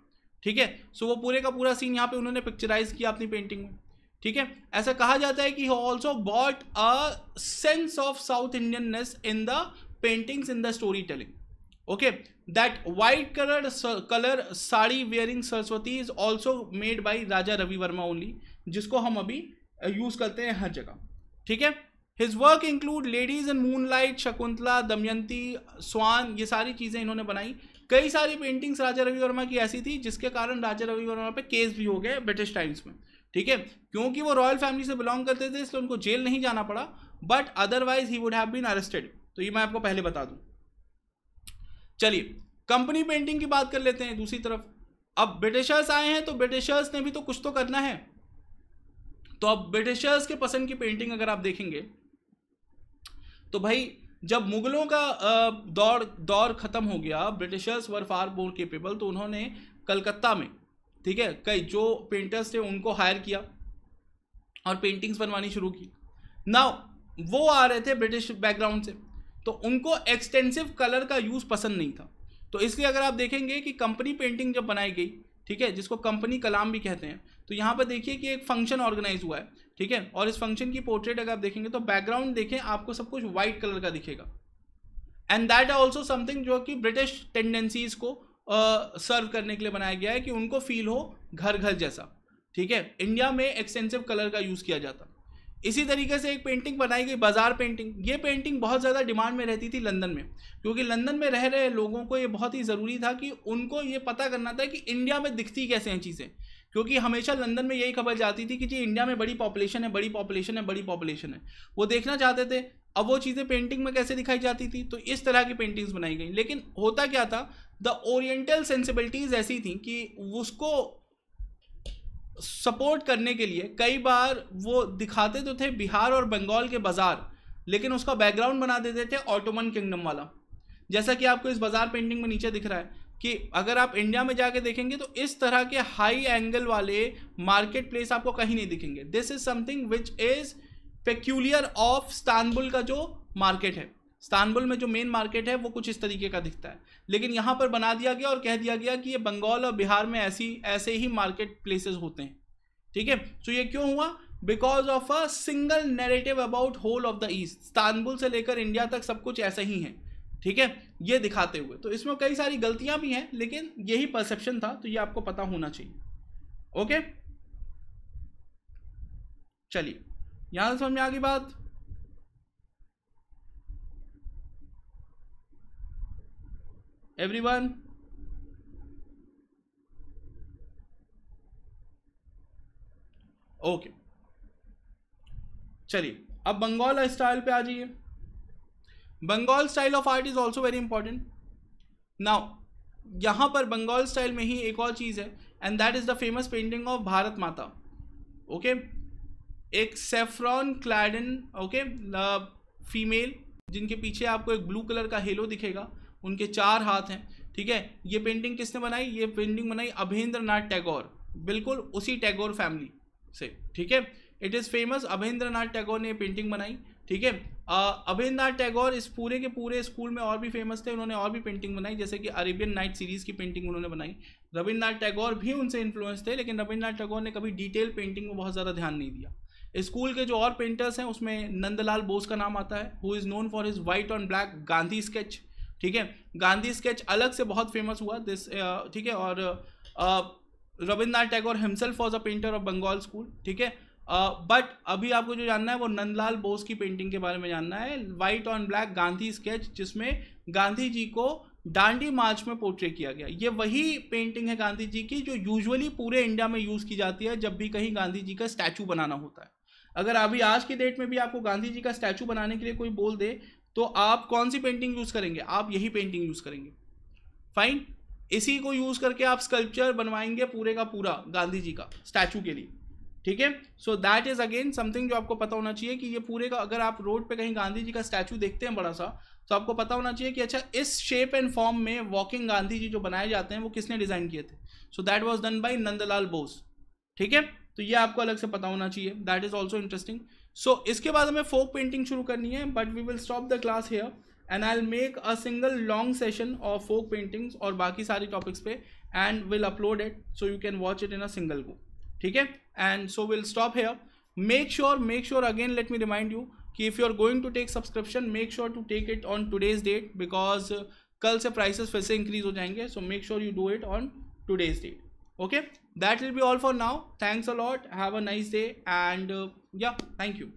ठीक है सो वो पूरे का पूरा सीन यहाँ पे उन्होंने पिक्चराइज किया अपनी पेंटिंग में ठीक है ऐसा कहा जाता है कि also bought a sense of south Indianness in the paintings in the storytelling okay that white colour colour sari wearing Saraswati is also made by Raja Ravi Varma only जिसको हम अभी यूज करते हैं हर जगह ठीक है his work include ladies in moonlight Shakuntala Damayanti swan ये सारी चीज़ें इन्होंने बनाई कई सारी पेंटिंग्स राजा रवि वर्मा की ऐसी थी जिसके कारण राजा रवि वर्मा पे केस भी हो गए ब्रिटिश टाइम्स में ठीक है क्योंकि वो रॉयल फैमिली से बिलोंग करते थे इसलिए उनको जेल नहीं जाना पड़ा but otherwise he would have been arrested तो ये मैं आपको पहले बता दूं चलिए कंपनी पेंटिंग की बात कर लेते हैं दूसरी तरफ अब ब्रिटिशर्स आए हैं तो ब्रिटिशर्स ने भी तो कुछ तो करना है तो अब ब्रिटिशर्स के पसंद की पेंटिंग अगर आप देखेंगे तो भाई जब मुगलों का दौर दौर ख़त्म हो गया Britishers were far more capable तो उन्होंने कलकत्ता में ठीक है कई जो पेंटर्स थे उनको हायर किया और पेंटिंग्स बनवानी शुरू की ना वो आ रहे थे ब्रिटिश बैकग्राउंड से तो उनको एक्सटेंसिव कलर का यूज़ पसंद नहीं था तो इसलिए अगर आप देखेंगे कि कंपनी पेंटिंग जब बनाई गई ठीक है जिसको कंपनी कलाम भी कहते हैं तो यहाँ पर देखिए कि एक फंक्शन ऑर्गेनाइज हुआ है ठीक है और इस फंक्शन की पोर्ट्रेट अगर आप देखेंगे तो बैकग्राउंड देखें आपको सब कुछ वाइट कलर का दिखेगा and that are also something जो कि ब्रिटिश टेंडेंसीज को सर्व uh, करने के लिए बनाया गया है कि उनको फील हो घर घर जैसा ठीक है इंडिया में एक्सटेंसिव कलर का यूज़ किया जाता इसी तरीके से एक पेंटिंग बनाई गई बाजार पेंटिंग ये पेंटिंग बहुत ज़्यादा डिमांड में रहती थी लंदन में क्योंकि लंदन में रह रहे लोगों को ये बहुत ही ज़रूरी था कि उनको ये पता करना था कि इंडिया में दिखती कैसे हैं चीज़ें क्योंकि हमेशा लंदन में यही खबर जाती थी कि जी इंडिया में बड़ी पॉपुलेशन है बड़ी पॉपुलेशन है बड़ी पॉपुलेशन है वो देखना चाहते थे अब वो चीज़ें पेंटिंग में कैसे दिखाई जाती थी तो इस तरह की पेंटिंग्स बनाई गई लेकिन होता क्या था द ओरिएंटल सेंसिबिलिटीज़ ऐसी थी कि उसको सपोर्ट करने के लिए कई बार वो दिखाते तो थे बिहार और बंगाल के बाज़ार लेकिन उसका बैकग्राउंड बना देते थे ऑटोमन किंगडम वाला जैसा कि आपको इस बाज़ार पेंटिंग में नीचे दिख रहा है कि अगर आप इंडिया में जाके देखेंगे तो इस तरह के हाई एंगल वाले मार्केट प्लेस आपको कहीं नहीं दिखेंगे this is something which is peculiar of Istanbul का जो मार्केट है स्तानबुल में जो मेन मार्केट है वो कुछ इस तरीके का दिखता है लेकिन यहाँ पर बना दिया गया और कह दिया गया कि ये बंगाल और बिहार में ऐसी ऐसे ही मार्केट प्लेसेस होते हैं ठीक है सो तो ये क्यों हुआ because of a single narrative about whole of the east Istanbul से लेकर इंडिया तक सब कुछ ऐसा ही है ठीक है ये दिखाते हुए तो इसमें कई सारी गलतियां भी हैं लेकिन यही परसेप्शन था तो ये आपको पता होना चाहिए ओके चलिए यहां से समझ में आ गई बात everyone ओके चलिए अब बंगाल स्टाइल पे आ जाइए Bengal style of art is also very important now यहां पर बंगाल स्टाइल में ही एक और चीज़ है and that is the famous painting of Bharat Mata okay okay? एक सेफ्रॉन क्लैडन ओके फीमेल जिनके पीछे आपको एक ब्लू कलर का हेलो दिखेगा उनके चार हाथ हैं ठीक है ये पेंटिंग किसने बनाई ये पेंटिंग बनाई अभेंद्र नाथ टैगोर बिल्कुल उसी टैगोर फैमिली से ठीक है it is famous Abanindranath Tagore ने पेंटिंग बनाई ठीक है अभेंद्र नाथ टैगोर इस पूरे के पूरे स्कूल में और भी फेमस थे उन्होंने और भी पेंटिंग बनाई जैसे कि अरेबियन नाइट सीरीज़ की पेंटिंग उन्होंने बनाई रविन्द्रनाथ टैगोर भी उनसे इन्फ्लुएंस थे लेकिन रविन्द्रनाथ टैगोर ने कभी डिटेल पेंटिंग में बहुत ज़्यादा ध्यान नहीं दिया स्कूल के जो और पेंटर्स हैं उसमें नंदलाल बोस का नाम आता है who is known for his white on black Gandhi sketch ठीक है गांधी स्केच अलग से बहुत फेमस हुआ दिस uh, ठीक है और uh, uh, Rabindranath Tagore himself was a painter of Bengal school ठीक है बट uh, अभी आपको जो जानना है वो नंदलाल बोस की पेंटिंग के बारे में जानना है white on black Gandhi sketch जिसमें गांधी जी को डांडी मार्च में पोर्ट्रे किया गया ये वही पेंटिंग है गांधी जी की जो यूजुअली पूरे इंडिया में यूज़ की जाती है जब भी कहीं गांधी जी का स्टैचू बनाना होता है अगर अभी आज की डेट में भी आपको गांधी जी का स्टैचू बनाने के लिए कोई बोल दे तो आप कौन सी पेंटिंग यूज़ करेंगे आप यही पेंटिंग यूज़ करेंगे फाइन इसी को यूज़ करके आप स्कल्पचर बनवाएंगे पूरे का पूरा गांधी जी का स्टैचू के लिए ठीक है so that is again something जो आपको पता होना चाहिए कि ये पूरे का अगर आप रोड पे कहीं गांधी जी का स्टैचू देखते हैं बड़ा सा तो आपको पता होना चाहिए कि अच्छा इस शेप एंड फॉर्म में वॉकिंग गांधी जी जो बनाए जाते हैं वो किसने डिज़ाइन किए थे so that was done by Nandalal Bose ठीक है तो ये आपको अलग से पता होना चाहिए that is also interesting so so, इसके बाद हमें फोक पेंटिंग शुरू करनी है but we will stop the class here and I will make a single long session of folk paintings और बाकी सारी टॉपिक्स पे and will upload it so you can watch it in a single go ठीक है and so will stop here make sure make sure again let me remind you कि if you are going to take subscription make sure to take it on today's date because कल से prices फिर से increase हो जाएंगे so make sure you do it on today's date okay that will be all for now thanks a lot have a nice day and uh, yeah thank you